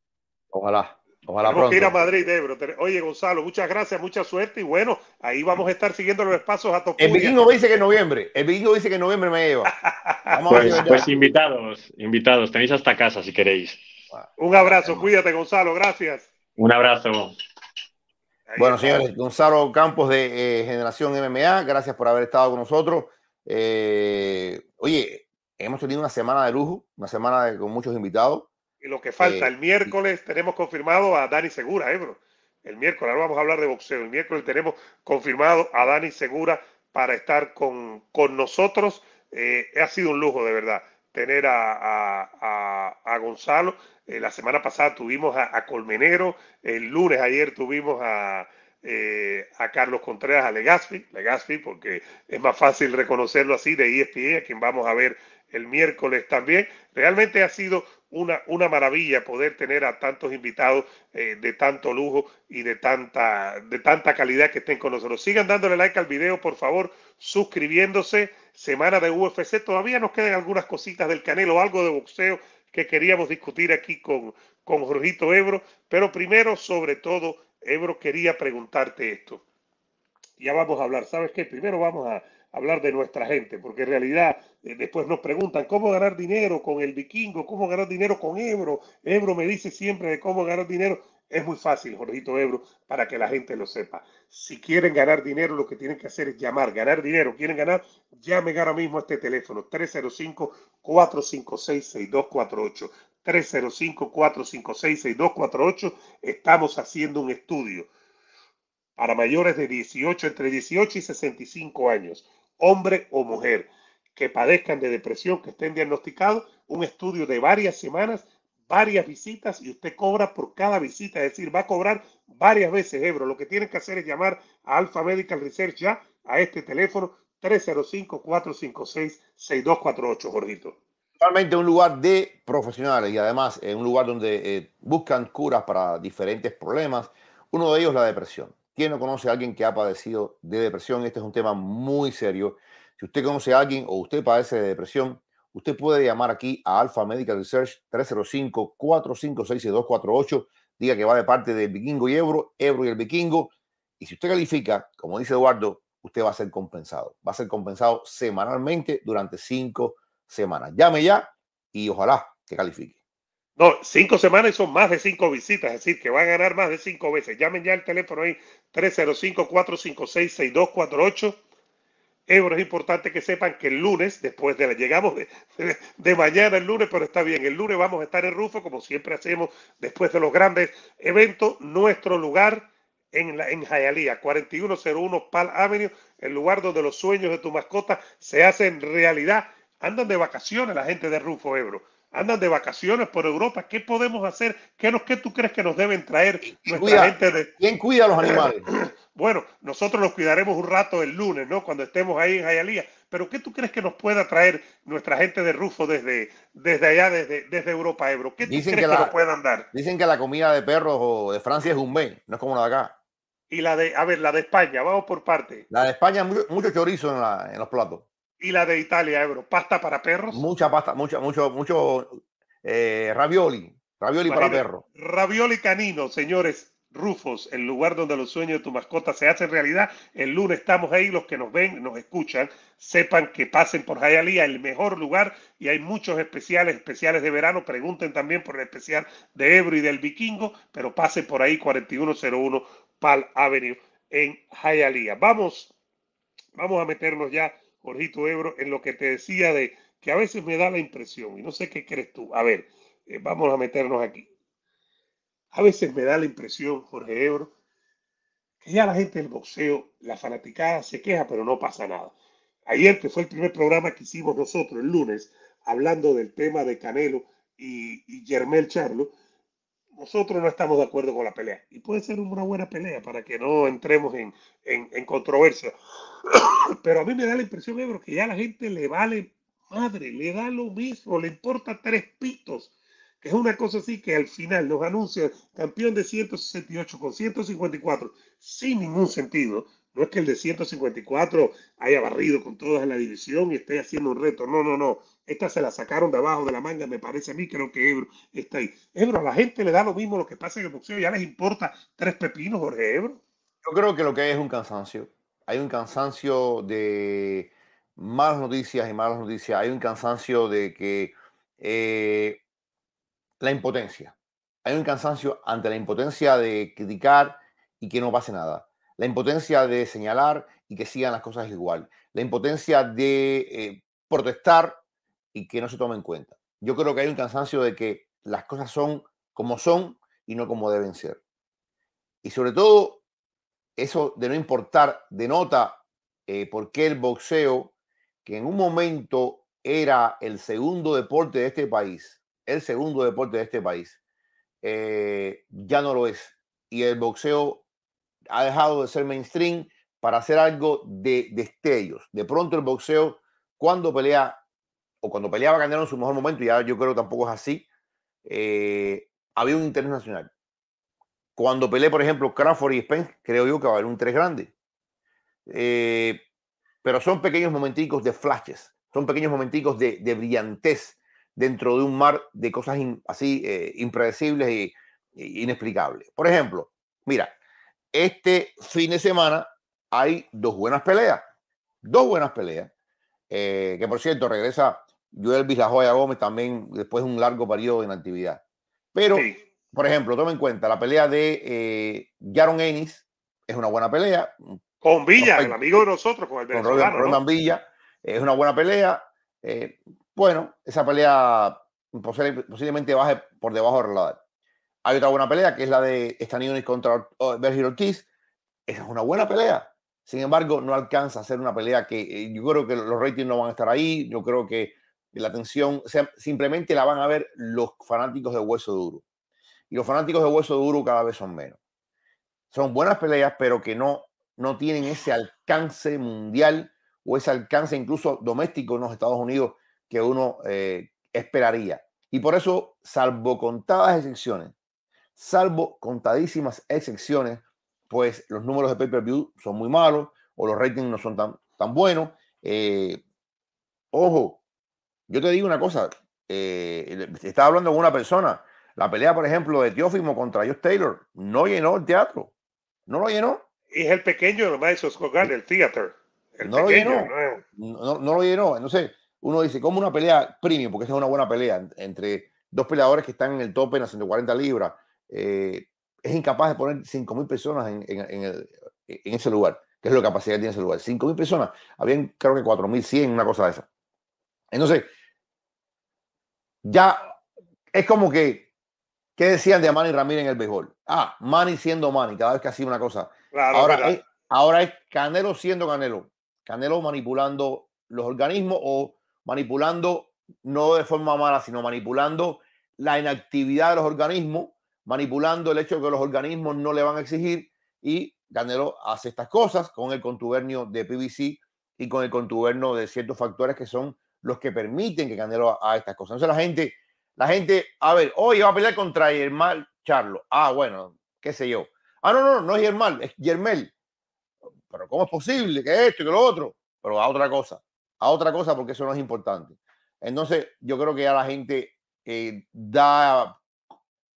Ojalá. Ojalá vamos pronto. ir a Madrid, eh, bro. Oye, Gonzalo, muchas gracias, mucha suerte y bueno, ahí vamos a estar siguiendo los pasos a tope. El vikingo dice que en noviembre, el vikingo dice que en noviembre me lleva. pues, pues invitados, invitados, tenéis hasta casa si queréis. Un abrazo, cuídate, Gonzalo, gracias. Un abrazo bueno, señores, Gonzalo Campos de eh, Generación MMA, gracias por haber estado con nosotros. Eh, oye, hemos tenido una semana de lujo, una semana con muchos invitados. Y lo que falta, eh, el miércoles tenemos confirmado a Dani Segura, ¿eh, El miércoles, ahora vamos a hablar de boxeo. El miércoles tenemos confirmado a Dani Segura para estar con, nosotros. ha sido un lujo, de verdad, tener a, a, a Gonzalo eh, la semana pasada tuvimos a, Colmenero, el lunes ayer tuvimos a, eh, Carlos Contreras, a Legaspi, Legaspi, porque es más fácil reconocerlo así, de ESPN, a quien vamos a ver el miércoles también. Realmente ha sido una, una maravilla poder tener a tantos invitados eh, de tanto lujo y de tanta, de tanta calidad que estén con nosotros. Sigan dándole like al video, por favor, suscribiéndose. Semana de UFC, todavía nos quedan algunas cositas del canelo, algo de boxeo que queríamos discutir aquí con, con Jorgito Ebro, pero primero, sobre todo, Ebro quería preguntarte esto. Ya vamos a hablar, ¿sabes qué? Primero vamos a hablar de nuestra gente, porque en realidad eh, después nos preguntan cómo ganar dinero con el vikingo, cómo ganar dinero con Ebro. Ebro me dice siempre de cómo ganar dinero. Es muy fácil, Jorgito Ebro, para que la gente lo sepa. Si quieren ganar dinero, lo que tienen que hacer es llamar, ganar dinero. ¿Quieren ganar? Llamen ahora mismo a este teléfono, 305-456-6248. 305-456-6248. Estamos haciendo un estudio para mayores de 18, entre 18 y 65 años, hombre o mujer, que padezcan de depresión, que estén diagnosticados, un estudio de varias semanas varias visitas y usted cobra por cada visita, es decir, va a cobrar varias veces Ebro. Lo que tienen que hacer es llamar a Alpha Medical Research ya a este teléfono 305-456-6248, Jorgito. Realmente un lugar de profesionales y además es eh, un lugar donde eh, buscan curas para diferentes problemas. Uno de ellos la depresión. ¿Quién no conoce a alguien que ha padecido de depresión? Este es un tema muy serio. Si usted conoce a alguien o usted padece de depresión, Usted puede llamar aquí a Alpha Medical Research 305 456 248 Diga que va de parte del vikingo y Ebro, Ebro y el vikingo. Y si usted califica, como dice Eduardo, usted va a ser compensado. Va a ser compensado semanalmente durante cinco semanas. Llame ya y ojalá que califique. No, cinco semanas son más de cinco visitas, es decir, que va a ganar más de cinco veces. Llamen ya al teléfono ahí, 305-456-6248 Ebro Es importante que sepan que el lunes, después de la, llegamos de, mañana el lunes, pero está bien, el lunes vamos a estar en Rufo, como siempre hacemos después de los grandes eventos, nuestro lugar en, la, en 4101 Pal Avenue, el lugar donde los sueños de tu mascota se hacen realidad. Andan de vacaciones la gente de Rufo Ebro andan de vacaciones por Europa. ¿Qué podemos hacer? ¿Qué, nos, qué tú crees que nos deben traer nuestra gente? De... ¿Quién cuida a los animales? Bueno, nosotros los cuidaremos un rato el lunes, ¿no? Cuando estemos ahí en Ayalía. Pero ¿qué tú crees que nos pueda traer nuestra gente de Rufo desde, desde allá, desde, Europa, Ebro? ¿Qué tú crees que, nos puedan dar? Dicen que la comida de perros o de Francia es un no es como la de acá. Y la de, a ver, la de España, vamos por parte. La de España, mucho, chorizo en, los platos. Y la de Italia, Ebro, pasta para perros. Mucha pasta, mucho, mucho, mucho eh, ravioli, ravioli para perros. Ravioli canino, señores, Rufos, el lugar donde los sueños de tu mascota se hacen realidad. El lunes estamos ahí, los que nos ven, nos escuchan, sepan que pasen por Jayalía, el mejor lugar, y hay muchos especiales, especiales de verano. Pregunten también por el especial de Ebro y del Vikingo, pero pasen por ahí 4101 Pal Avenue en Jayalía. Vamos, vamos a meternos ya, Jorgito Ebro, en lo que te decía de que a veces me da la impresión, y no sé qué crees tú. A ver, eh, vamos a meternos aquí a veces me da la impresión, Jorge Ebro, que ya la gente del boxeo, la fanaticada, se queja, pero no pasa nada. Ayer, que fue el primer programa que hicimos nosotros, el lunes, hablando del tema de Canelo y, y Germel Charlo, nosotros no estamos de acuerdo con la pelea. Y puede ser una buena pelea para que no entremos en, en, controversia. Pero a mí me da la impresión, Ebro, que ya la gente le vale madre, le da lo mismo, le importa tres pitos que es una cosa así que al final nos anuncia campeón de 168 con 154 sin ningún sentido. No es que el de 154 haya barrido con todas la división y esté haciendo un reto. No, no, no. Esta se la sacaron de abajo de la manga, me parece a mí, creo que Ebro está ahí. Ebro, a la gente le da lo mismo lo que pasa en el boxeo, ya les importa tres pepinos, Jorge Ebro. Yo creo que lo que hay es un cansancio. Hay un cansancio de malas noticias y malas noticias. Hay un cansancio de que eh, la impotencia. Hay un cansancio ante la impotencia de criticar y que no pase nada. La impotencia de señalar y que sigan las cosas igual. La impotencia de eh, protestar y que no se tome en cuenta. Yo creo que hay un cansancio de que las cosas son como son y no como deben ser. Y sobre todo, eso de no importar denota eh, por qué el boxeo, que en un momento era el segundo deporte de este país, el segundo deporte de este país. Eh, ya no lo es. Y el boxeo ha dejado de ser mainstream para hacer algo de destellos. De pronto el boxeo, cuando pelea o cuando peleaba ganaron su mejor momento, ya yo creo que tampoco es así, eh, había un interés nacional. Cuando peleé, por ejemplo, Crawford y Spence, creo yo que va a haber un tres grande. Eh, pero son pequeños momenticos de flashes, son pequeños momenticos de, de brillantez dentro de un mar de cosas así eh, impredecibles e, inexplicables. Por ejemplo, mira, este fin de semana hay dos buenas peleas, dos buenas peleas, eh, que por cierto regresa Joel Villajoya Gómez también después de un largo periodo de inactividad. Pero, por ejemplo, tomen en cuenta, la pelea de eh, Yaron Ennis es una buena pelea. Con Villa, el amigo de nosotros, con el de Con Villa, es una buena pelea. Bueno, esa pelea posiblemente baje por debajo del radar. Hay otra buena pelea que es la de Unis contra Virgil Ortiz. Esa es una buena pelea. Sin embargo, no alcanza a ser una pelea que eh, yo creo que los ratings no van a estar ahí. Yo creo que la atención, simplemente la van a ver los fanáticos de Hueso Duro. Y los fanáticos de Hueso Duro cada vez son menos. Son buenas peleas, pero que no, no tienen ese alcance mundial o ese alcance incluso doméstico en los Estados Unidos que uno eh, esperaría. Y por eso, salvo contadas excepciones, salvo contadísimas excepciones, pues los números de pay-per-view son muy malos o los ratings no son tan, tan buenos. Eh, ojo, yo te digo una cosa, eh, estaba hablando con una persona, la pelea, por ejemplo, de Teófimo contra Josh Taylor, no llenó el teatro, no lo llenó. Es el pequeño, lo va a el teatro no, lo llenó, no, no lo llenó, entonces uno dice, como una pelea premium, porque esa es una buena pelea entre dos peleadores que están en el tope en las 140 libras, eh, es incapaz de poner 5.000 personas en, ese lugar, que es lo que capacidad que tiene ese lugar. 5.000 personas, habían creo que 4.100, una cosa de esa. Entonces, ya es como que, ¿qué decían de Manny Ramírez en el béisbol? Ah, Manny siendo Manny, cada vez que hacía una cosa. ahora, ahora es Canelo siendo Canelo. Canelo manipulando los organismos o manipulando, no de forma mala, sino manipulando la inactividad de los organismos, manipulando el hecho que los organismos no le van a exigir y Candelo hace estas cosas con el contubernio de PVC y con el contubernio de ciertos factores que son los que permiten que Candelo haga estas cosas. Entonces la gente, la gente, a ver, hoy va a pelear contra Germán Charlo. Ah, bueno, qué sé yo. Ah, no, no, no es Germán, es Germel. Pero ¿cómo es posible que esto y que lo otro? Pero a ah, otra cosa a otra cosa porque eso no es importante. Entonces, yo creo que ya la gente eh, da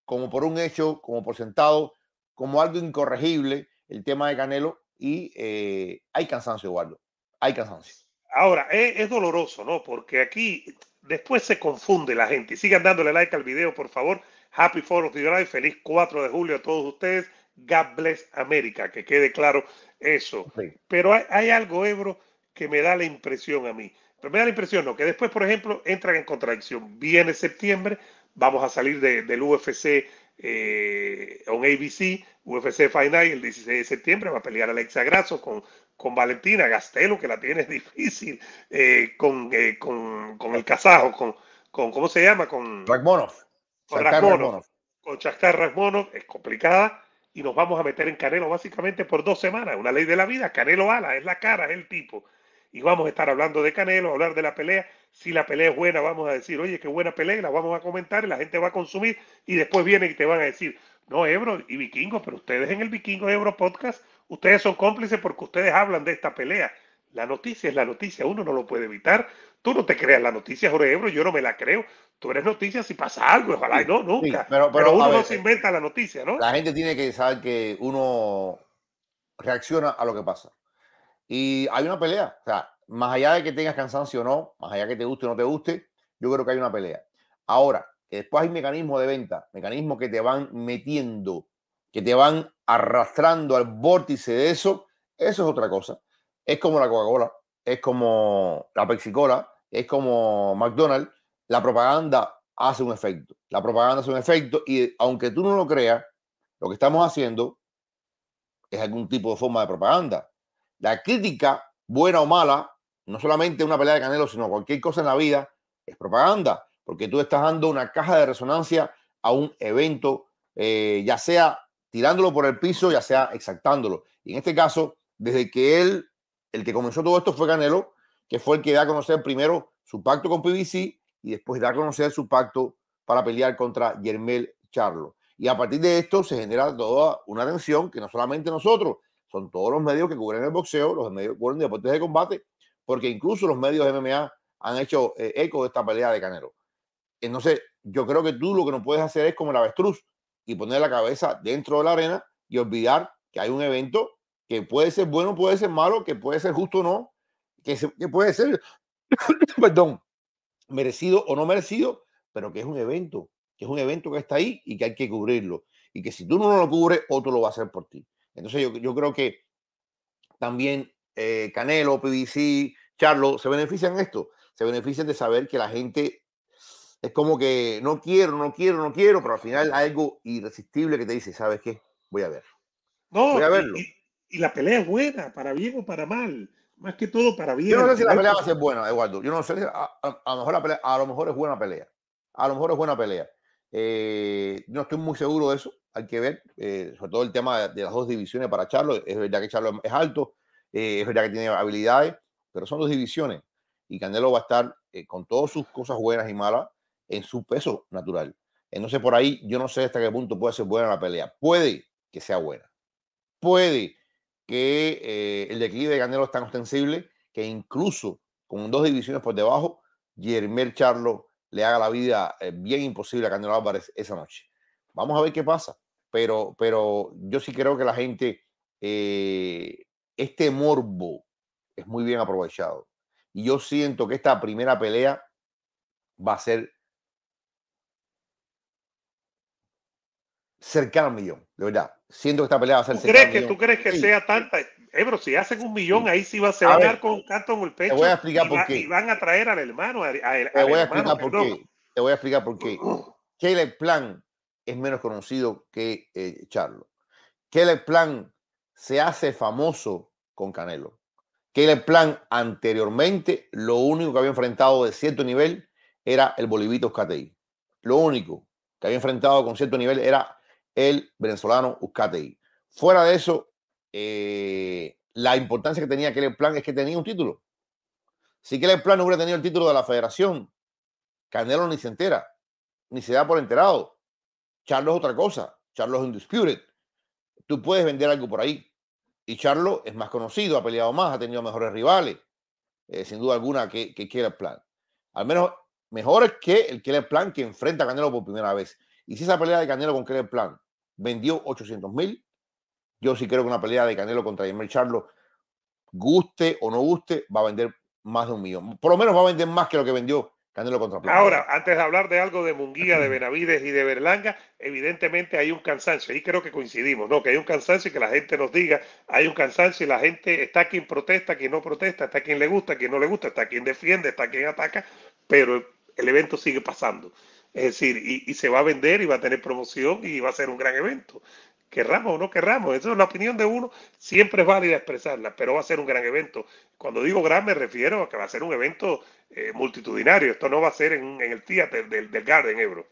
como por un hecho, como por sentado, como algo incorregible el tema de Canelo y eh, hay cansancio, Eduardo. Hay cansancio. Ahora, e, es, doloroso, ¿no? Porque aquí después se confunde la gente. Sigan dándole like al video, por favor. Happy 4 of July, feliz 4 de julio a todos ustedes. God bless America, que quede claro eso. Pero hay, hay algo, Ebro que me da la impresión a mí. Pero me da la impresión, no, que después, por ejemplo, entran en contradicción. Viene septiembre, vamos a salir del UFC eh, on ABC, UFC Final el 16 de septiembre, va a pelear Alexa Grasso con, con Valentina Gastelo, que la tiene difícil, eh, eh, con, con, el kazajo, con, con, ¿cómo se llama? Con Ragmonov. Con Ragmonov. Con Ragmonov, es complicada. Y nos vamos a meter en Canelo básicamente por dos semanas. Una ley de la vida, Canelo Ala, es la cara, es el tipo y vamos a estar hablando de Canelo, hablar de la pelea. Si la pelea es buena, vamos a decir, oye, qué buena pelea, la vamos a comentar, y la gente va a consumir, y después vienen y te van a decir, no, Ebro y Vikingo, pero ustedes en el Vikingo Ebro Podcast, ustedes son cómplices porque ustedes hablan de esta pelea. La noticia es la noticia, uno no lo puede evitar. Tú no te creas la noticia, Jorge Ebro, yo no me la creo. Tú eres noticia si pasa algo, ojalá, y no, nunca. pero, uno no se eh, inventa la noticia, ¿no? La gente tiene que saber que uno reacciona a lo que pasa. Y hay una pelea. O sea, más allá de que tengas cansancio o no, más allá de que te guste o no te guste, yo creo que hay una pelea. Ahora, después hay mecanismos de venta, mecanismos que te van metiendo, que te van arrastrando al vórtice de eso, eso es otra cosa. Es como la Coca-Cola, es como la Pepsi-Cola, es como McDonald's. La propaganda hace un efecto. La propaganda hace un efecto y aunque tú no lo creas, lo que estamos haciendo es algún tipo de forma de propaganda. La crítica, buena o mala, no solamente una pelea de Canelo, sino cualquier cosa en la vida, es propaganda, porque tú estás dando una caja de resonancia a un evento, eh, ya sea tirándolo por el piso, ya sea exactándolo. Y en este caso, desde que él, el que comenzó todo esto fue Canelo, que fue el que da a conocer primero su pacto con PBC y después da a conocer su pacto para pelear contra Yermel Charlo. Y a partir de esto se genera toda una tensión que no solamente nosotros, son todos los medios que cubren el boxeo, los medios que cubren deportes de combate, porque incluso los medios de MMA han hecho eh, eco de esta pelea de Canelo. Entonces, yo creo que tú lo que no puedes hacer es como el avestruz y poner la cabeza dentro de la arena y olvidar que hay un evento que puede ser bueno, puede ser malo, que puede ser justo o no, que, que puede ser, perdón, merecido o no merecido, pero que es un evento, que es un evento que está ahí y que hay que cubrirlo. Y que si tú no lo cubres, otro lo va a hacer por ti. Entonces yo, creo que también eh, Canelo, PBC, Charlo, se benefician de esto, se benefician de saber que la gente es como que no quiero, no quiero, no quiero, pero al final hay algo irresistible que te dice, ¿sabes qué? Voy a ver. No, voy a verlo. Y, la pelea es buena, para bien o para mal. Más que todo para bien. Yo no sé si la pelea va a ser buena, Eduardo. Yo no sé. A, lo, mejor es buena pelea. A lo mejor es buena pelea. Eh, no estoy muy seguro de eso hay que ver, eh, sobre todo el tema de, las dos divisiones para Charlo. Es verdad que Charlo es alto, eh, es verdad que tiene habilidades, pero son dos divisiones. Y Canelo va a estar eh, con todas sus cosas buenas y malas en su peso natural. Entonces, por ahí yo no sé hasta qué punto puede ser buena la pelea. Puede que sea buena. Puede que el declive de Canelo es tan ostensible que incluso con dos divisiones por debajo, Yermel Charlo le haga la vida bien imposible a Canelo Álvarez esa noche. Vamos a ver qué pasa. Pero, pero yo sí creo que la gente, eh, este morbo es muy bien aprovechado. Y yo siento que esta primera pelea va a ser cercana al millón, de verdad. Siento que esta pelea va a ser cercana crees que, ¿Tú crees que sea tanta? pero si hacen un millón, ahí sí va, a ser. a con un canto Te voy a explicar por qué. van a traer al hermano. te, voy a explicar por qué. Te voy a explicar por qué. Caleb Plan es menos conocido que eh, Charlo. el Plan se hace famoso con Canelo. el Plan anteriormente lo único que había enfrentado de cierto nivel era el Bolivito Uzcategui. Lo único que había enfrentado con cierto nivel era el venezolano Uzcategui. Fuera de eso, eh, la importancia que tenía Caleb Plan es que tenía un título. Si el Plan no hubiera tenido el título de la federación, Canelo ni se entera, ni se da por enterado. Charlo es otra cosa. Charlo es Undisputed. Tú puedes vender algo por ahí. Y Charlo es más conocido, ha peleado más, ha tenido mejores rivales, eh, sin duda alguna, que, que el Plan. Al menos mejor que el Keller Plan que enfrenta a Canelo por primera vez. Y si esa pelea de Canelo con Keller Plan vendió 800 mil, yo sí creo que una pelea de Canelo contra Jeremy Charlo, guste o no guste, va a vender más de un millón. Por lo menos va a vender más que lo que vendió Ahora, antes de hablar de algo de Munguía, de Benavides y de Berlanga, evidentemente hay un cansancio, y creo que coincidimos, ¿no? Que hay un cansancio y que la gente nos diga, hay un cansancio y la gente está quien protesta, quien no protesta, está quien le gusta, quien no le gusta, está quien defiende, está quien ataca, pero el evento sigue pasando. Es decir, y se va a vender y va a tener promoción y va a ser un gran evento querramos o no querramos. Eso es la opinión de uno, siempre es válida expresarla, pero va a ser un gran evento. Cuando digo gran me refiero a que va a ser un evento eh, multitudinario, esto no va a ser en, el teatro del, Garden Ebro.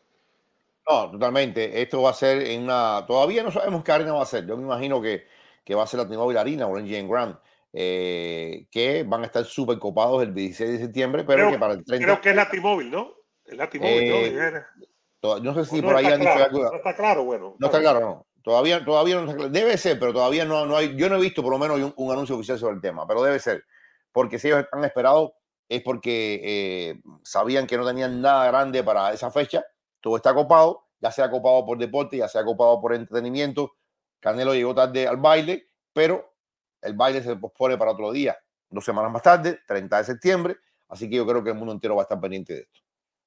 No, totalmente, esto va a ser en una... Todavía no sabemos qué arena va a ser, yo me imagino que, va a ser la Arena o o Jane Grand, eh, que van a estar súper copados el 16 de septiembre, pero que para el 30... Creo que es la t ¿no? Es la t eh, ¿no? sé si por ahí han dicho algo. No está claro, bueno. No está claro, no. Todavía, todavía no, debe ser, pero todavía no, no hay, yo no he visto por lo menos un, anuncio oficial sobre el tema, pero debe ser, porque si ellos han esperado es porque eh, sabían que no tenían nada grande para esa fecha, todo está copado, ya sea copado por deporte, ya sea copado por entretenimiento, Canelo llegó tarde al baile, pero el baile se pospone para otro día, dos semanas más tarde, 30 de septiembre, así que yo creo que el mundo entero va a estar pendiente de esto.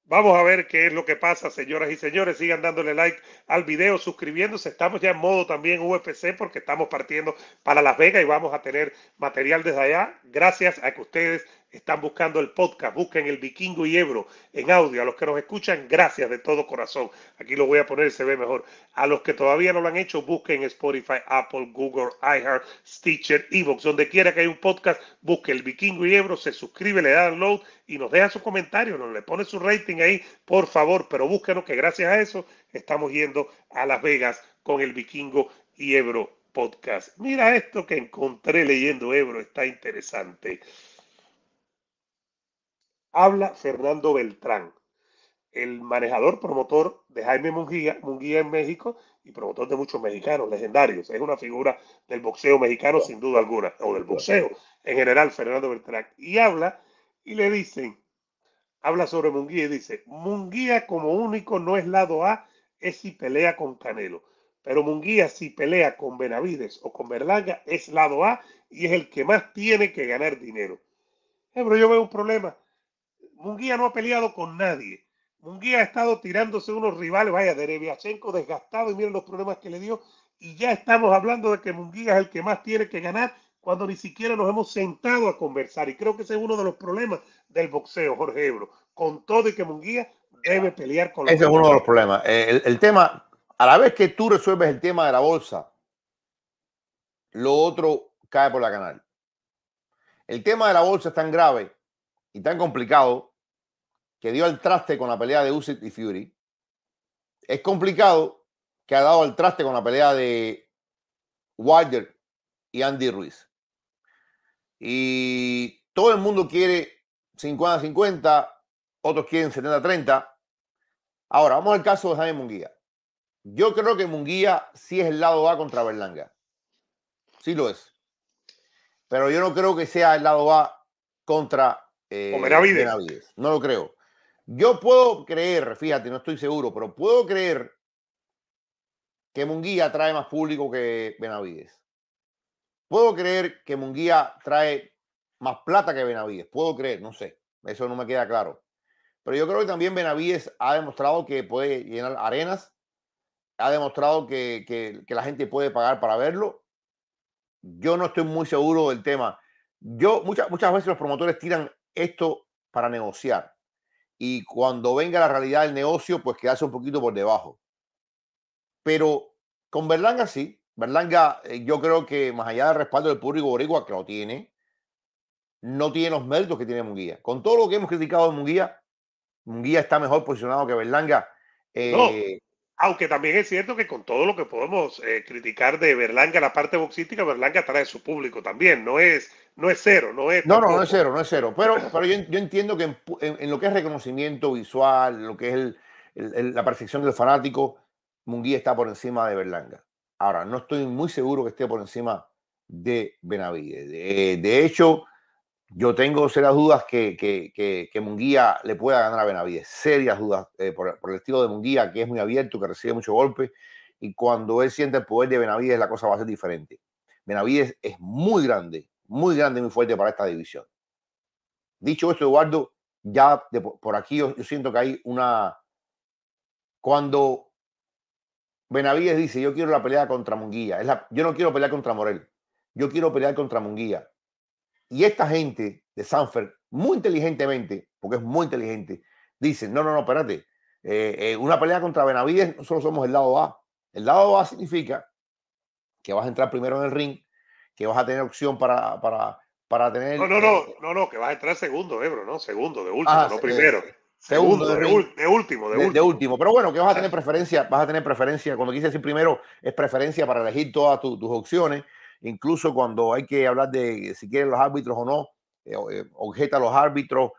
Vamos a ver qué es lo que pasa, señoras y señores. Sigan dándole like al video, suscribiéndose. Estamos ya en modo también UFC porque estamos partiendo para Las Vegas y vamos a tener material desde allá. Gracias a que ustedes están buscando el podcast, busquen el Vikingo y Ebro en audio. A los que nos escuchan, gracias de todo corazón. Aquí lo voy a poner, se ve mejor. A los que todavía no lo han hecho, busquen Spotify, Apple, Google, iHeart, Stitcher, Evox. Donde quiera que haya un podcast, busquen el Vikingo y Ebro, se suscribe, le da load y nos deja su comentario, nos le pone su rating ahí, por favor. Pero búsquenos que gracias a eso estamos yendo a Las Vegas con el Vikingo y Ebro podcast. Mira esto que encontré leyendo Ebro, está interesante. Habla Fernando Beltrán, el manejador promotor de Jaime Munguía, Munguía en México y promotor de muchos mexicanos legendarios. Es una figura del boxeo mexicano sin duda alguna, o del boxeo en general, Fernando Beltrán. Y habla y le dicen, habla sobre Munguía y dice, Munguía como único no es lado A, es si pelea con Canelo. Pero Munguía si pelea con Benavides o con Berlanga es lado A y es el que más tiene que ganar dinero. Eh, pero yo veo un problema. Munguía no ha peleado con nadie. Munguía ha estado tirándose unos rivales, vaya, Derebiachenko desgastado y miren los problemas que le dio. Y ya estamos hablando de que Munguía es el que más tiene que ganar cuando ni siquiera nos hemos sentado a conversar. Y creo que ese es uno de los problemas del boxeo, Jorge Ebro. Con todo y que Munguía debe pelear con... Ese es uno de los problemas. Eh, el, el tema, a la vez que tú resuelves el tema de la bolsa, lo otro cae por la canal. El tema de la bolsa es tan grave y tan complicado que dio el traste con la pelea de Usyk y Fury, es complicado que ha dado al traste con la pelea de Wilder y Andy Ruiz. Y todo el mundo quiere 50-50, otros quieren 70-30. Ahora, vamos al caso de Jaime Munguía. Yo creo que Munguía sí es el lado A contra Berlanga. Sí lo es. Pero yo no creo que sea el lado A contra eh, No lo creo. Yo puedo creer, fíjate, no estoy seguro, pero puedo creer que Munguía trae más público que Benavides. Puedo creer que Munguía trae más plata que Benavides. Puedo creer, no sé. Eso no me queda claro. Pero yo creo que también Benavides ha demostrado que puede llenar arenas. Ha demostrado que, la gente puede pagar para verlo. Yo no estoy muy seguro del tema. Yo, muchas, muchas veces los promotores tiran esto para negociar y cuando venga la realidad del negocio, pues quedarse un poquito por debajo. Pero con Berlanga sí. Berlanga, eh, yo creo que más allá del respaldo del público boricua, que lo tiene, no tiene los méritos que tiene Munguía. Con todo lo que hemos criticado de Munguía, Munguía está mejor posicionado que Berlanga. Eh, aunque también es cierto que con todo lo que podemos eh, criticar de Berlanga, la parte boxística, Berlanga trae su público también, no es, no es cero, no es... No, no, no es cero, no es cero, pero, yo, entiendo que en, lo que es reconocimiento visual, lo que es la percepción del fanático, Munguía está por encima de Berlanga. Ahora, no estoy muy seguro que esté por encima de Benavides. de hecho, yo tengo serias dudas que, que, que, que, Munguía le pueda ganar a Benavides. Serias dudas eh, por, el estilo de Munguía, que es muy abierto, que recibe mucho golpe. Y cuando él siente el poder de Benavides, la cosa va a ser diferente. Benavides es muy grande, muy grande y muy fuerte para esta división. Dicho esto, Eduardo, ya por aquí yo, siento que hay una. Cuando Benavides dice: Yo quiero la pelea contra Munguía, yo no quiero pelear contra Morel, yo quiero pelear contra Munguía y esta gente de Sanford, muy inteligentemente, porque es muy inteligente, dice, no, no, no, espérate, eh, eh, una pelea contra Benavides, nosotros somos el lado A. El lado A significa que vas a entrar primero en el ring, que vas a tener opción para, para, tener... No, no, no, eh, no, no, que vas a entrar segundo, Ebro, ¿no? Segundo, de último, ah, no primero. Segundo, de, último, de, último, de, último. Pero bueno, que vas a tener preferencia, vas a tener preferencia, cuando quise decir primero, es preferencia para elegir todas tus opciones incluso cuando hay que hablar de eh, si quieren los árbitros o no, eh, objetas eh, objeta los árbitros,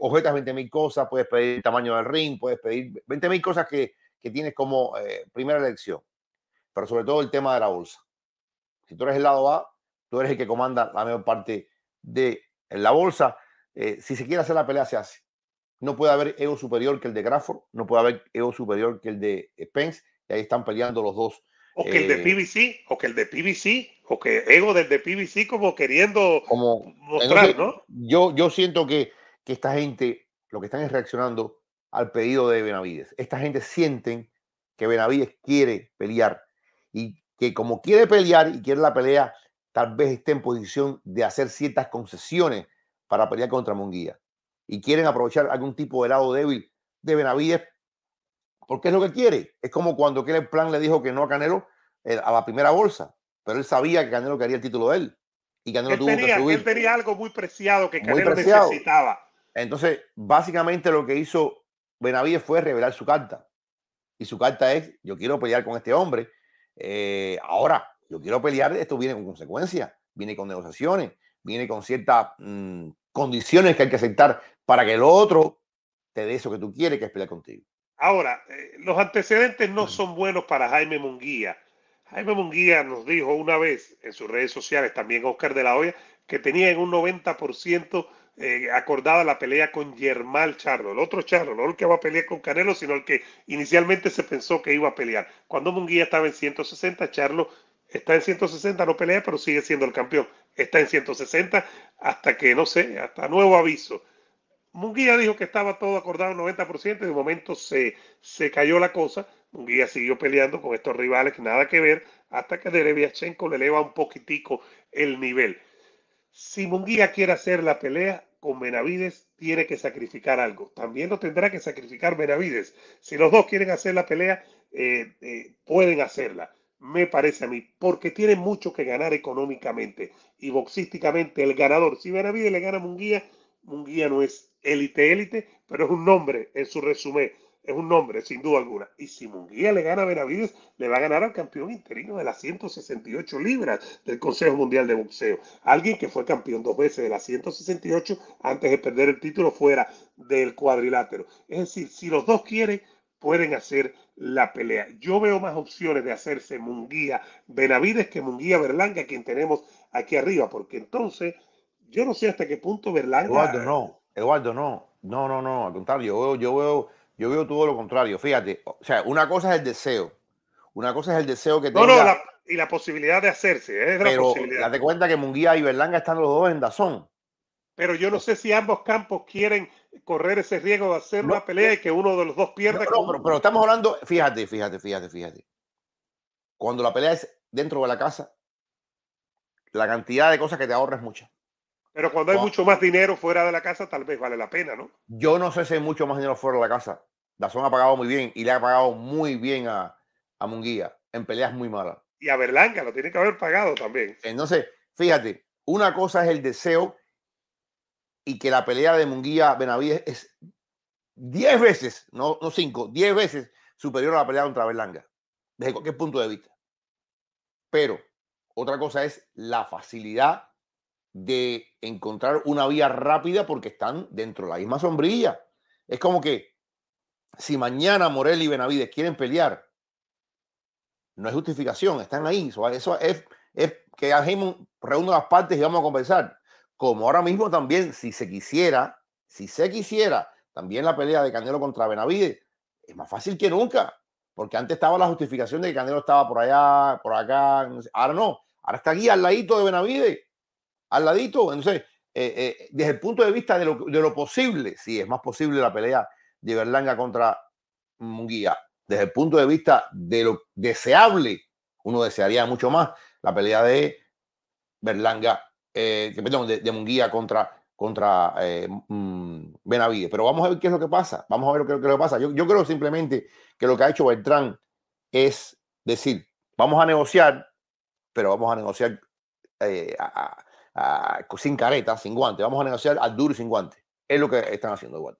objetas 20.000 cosas, puedes pedir el tamaño del ring, puedes pedir 20 cosas que, que, tienes como primera elección, pero sobre todo el tema de la bolsa. Si tú eres el lado A, tú eres el que comanda la mayor parte de la bolsa. si se quiere hacer la pelea, se hace. No puede haber ego superior que el de Grafford, no puede haber ego superior que el de Spence, y ahí están peleando los dos o que el de eh, PBC, o que el de PBC, o que ego del de PBC como queriendo mostrar, ¿no? Yo, yo siento que, que esta gente, lo que están es reaccionando al pedido de Benavides. Esta gente sienten que Benavides quiere pelear y que como quiere pelear y quiere la pelea, tal vez esté en posición de hacer ciertas concesiones para pelear contra Munguía. Y quieren aprovechar algún tipo de lado débil de Benavides porque es lo que quiere. Es como cuando el Plan le dijo que no a Canelo eh, a la primera bolsa, pero él sabía que Canelo quería el título de él y Canelo tuvo tenía, que Él tenía algo muy preciado que Canelo necesitaba. Entonces, básicamente lo que hizo Benavides fue revelar su carta. Y su carta es, yo quiero pelear con este hombre. Eh, ahora, yo quiero pelear, esto viene con consecuencias, viene con negociaciones, viene con ciertas mm, condiciones que hay que aceptar para que el otro te dé eso que tú quieres, que es pelear contigo. Ahora, eh, los antecedentes no son buenos para Jaime Munguía. Jaime Munguía nos dijo una vez en sus redes sociales, también Oscar de la Hoya, que tenía en un 90% eh, acordada la pelea con Germán Charlo, el otro Charlo, no el que va a pelear con Canelo, sino el que inicialmente se pensó que iba a pelear. Cuando Munguía estaba en 160, Charlo está en 160, no pelea, pero sigue siendo el campeón. Está en 160 hasta que, no sé, hasta nuevo aviso. Munguía dijo que estaba todo acordado 90% y de momento se, cayó la cosa. Munguía siguió peleando con estos rivales, nada que ver, hasta que Dereviachenko le eleva un poquitico el nivel. Si Munguía quiere hacer la pelea con Benavides, tiene que sacrificar algo. También lo tendrá que sacrificar Benavides. Si los dos quieren hacer la pelea, eh, eh, pueden hacerla me parece a mí, porque tiene mucho que ganar económicamente y boxísticamente. El ganador, si Benavides le gana a Munguía, Munguía no es élite, élite, pero es un nombre en su resumen. Es un nombre, sin duda alguna. Y si Munguía le gana a Benavides, le va a ganar al campeón interino de las 168 libras del Consejo Mundial de Boxeo. Alguien que fue campeón dos veces de las 168 antes de perder el título fuera del cuadrilátero. Es decir, si los dos quieren, pueden hacer la pelea. Yo veo más opciones de hacerse Munguía Benavides que Munguía Berlanga, quien tenemos aquí arriba, porque entonces yo no sé hasta qué punto Berlanga. Eduardo, no, no, no, no, al contrario, yo veo, yo veo, yo veo todo lo contrario. Fíjate, o sea, una cosa es el deseo, una cosa es el deseo que tenga. y la posibilidad de hacerse, es pero la posibilidad. Date cuenta que Munguía y Berlanga están los dos en Dazón. Pero yo no sé si ambos campos quieren correr ese riesgo de hacer una pelea y que uno de los dos pierda. No, pero, estamos hablando, fíjate, fíjate, fíjate, fíjate. Cuando la pelea es dentro de la casa, la cantidad de cosas que te ahorras es mucha. Pero cuando hay mucho más dinero fuera de la casa, tal vez vale la pena, ¿no? Yo no sé si hay mucho más dinero fuera de la casa. Dazón ha pagado muy bien y le ha pagado muy bien a, a Munguía en peleas muy malas. Y a Berlanga lo tiene que haber pagado también. Entonces, fíjate, una cosa es el deseo y que la pelea de Munguía Benavides es 10 veces, no, no 5, 10 veces superior a la pelea contra Berlanga, desde cualquier punto de vista. Pero otra cosa es la facilidad de encontrar una vía rápida porque están dentro de la misma sombrilla. Es como que si mañana Morel y Benavides quieren pelear, no es justificación, están ahí. Eso es, es que Heyman reúno las partes y vamos a conversar. Como ahora mismo también, si se quisiera, si se quisiera, también la pelea de Canelo contra Benavides es más fácil que nunca, porque antes estaba la justificación de que Canelo estaba por allá, por acá, ahora no, ahora está aquí al ladito de Benavides al ladito. Entonces, eh, eh, desde el punto de vista de lo, de lo posible, si es más posible la pelea de Berlanga contra Munguía, desde el punto de vista de lo deseable, uno desearía mucho más la pelea de Berlanga, eh, perdón, de, Munguía contra, contra mm, Benavides. Pero vamos a ver qué es lo que pasa. Vamos a ver qué es lo que pasa. Yo, creo simplemente que lo que ha hecho Beltrán es decir, vamos a negociar, pero vamos a negociar a, Ah, sin careta, sin guante. Vamos a negociar al duro y sin guante. Es lo que están haciendo igual.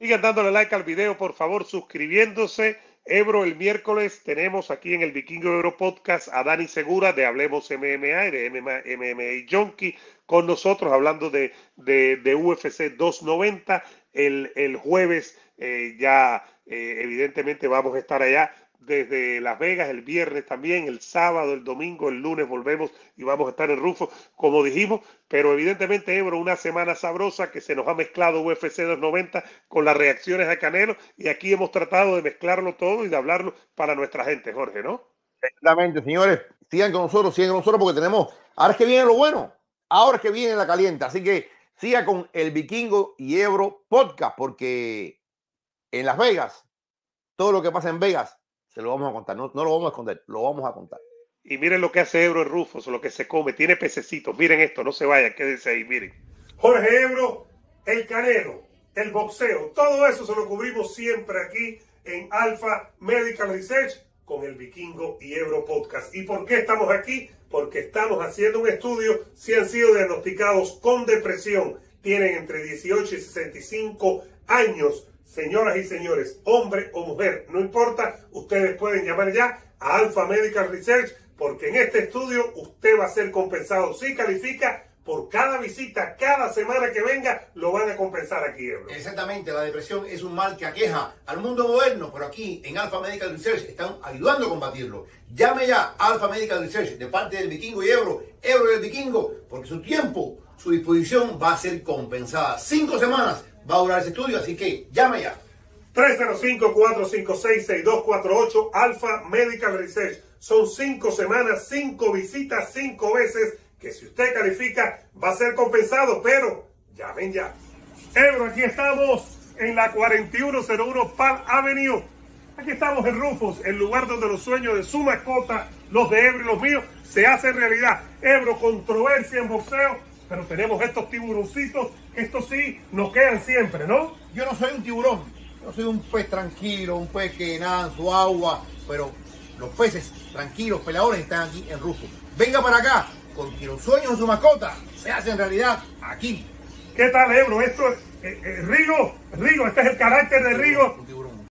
Sigan dándole like al video, por favor, suscribiéndose. Ebro, el miércoles tenemos aquí en el Vikingo Ebro Podcast a Dani Segura de Hablemos MMA de MMA, MMA Junkie con nosotros hablando de, de, UFC 290. El, jueves eh, ya eh, evidentemente vamos a estar allá desde Las Vegas el viernes también, el sábado, el domingo, el lunes volvemos y vamos a estar en Rufo, como dijimos, pero evidentemente, Ebro, una semana sabrosa que se nos ha mezclado UFC 290 con las reacciones a Canelo y aquí hemos tratado de mezclarlo todo y de hablarlo para nuestra gente, Jorge, ¿no? Exactamente, señores, sigan con nosotros, sigan con nosotros porque tenemos, ahora es que viene lo bueno, ahora es que viene la caliente, así que siga con el Vikingo y Ebro podcast porque en Las Vegas, todo lo que pasa en Vegas se lo vamos a contar, no, lo vamos a esconder, lo vamos a contar. Y miren lo que hace Ebro el Rufos, lo que se come, tiene pececitos. Miren esto, no se vayan, quédese ahí, miren. Jorge Ebro, el canero, el boxeo, todo eso se lo cubrimos siempre aquí en Alfa Medical Research con el Vikingo y Ebro Podcast. ¿Y por qué estamos aquí? Porque estamos haciendo un estudio si han sido diagnosticados con depresión. Tienen entre 18 y 65 años señoras y señores, hombre o mujer, no importa, ustedes pueden llamar ya a Alpha Medical Research porque en este estudio usted va a ser compensado si califica por cada visita, cada semana que venga, lo van a compensar aquí. Ebro. Exactamente, la depresión es un mal que aqueja al mundo moderno, pero aquí en Alpha Medical Research están ayudando a combatirlo. Llame ya a Alpha Medical Research de parte del vikingo y Ebro, Ebro del vikingo, porque su tiempo, su disposición va a ser compensada. Cinco semanas va a durar ese estudio, así que llame ya. 305-456-6248 Alfa Medical Research. Son cinco semanas, cinco visitas, cinco veces, que si usted califica va a ser compensado, pero llamen ya. Ebro, aquí estamos en la 4101 Pal Avenue. Aquí estamos en Rufus, el lugar donde los sueños de su mascota, los de Ebro y los míos, se hacen realidad. Ebro, controversia en boxeo, pero tenemos estos tiburoncitos esto sí nos quedan siempre, ¿no? Yo no soy un tiburón, yo soy un pez tranquilo, un pez que nada en su agua, pero los peces tranquilos, peladores, están aquí en ruso Venga para acá, con los sueños de su mascota se hacen realidad aquí. ¿Qué tal, Ebro? Esto es eh, eh, río, este es el carácter de Rigo.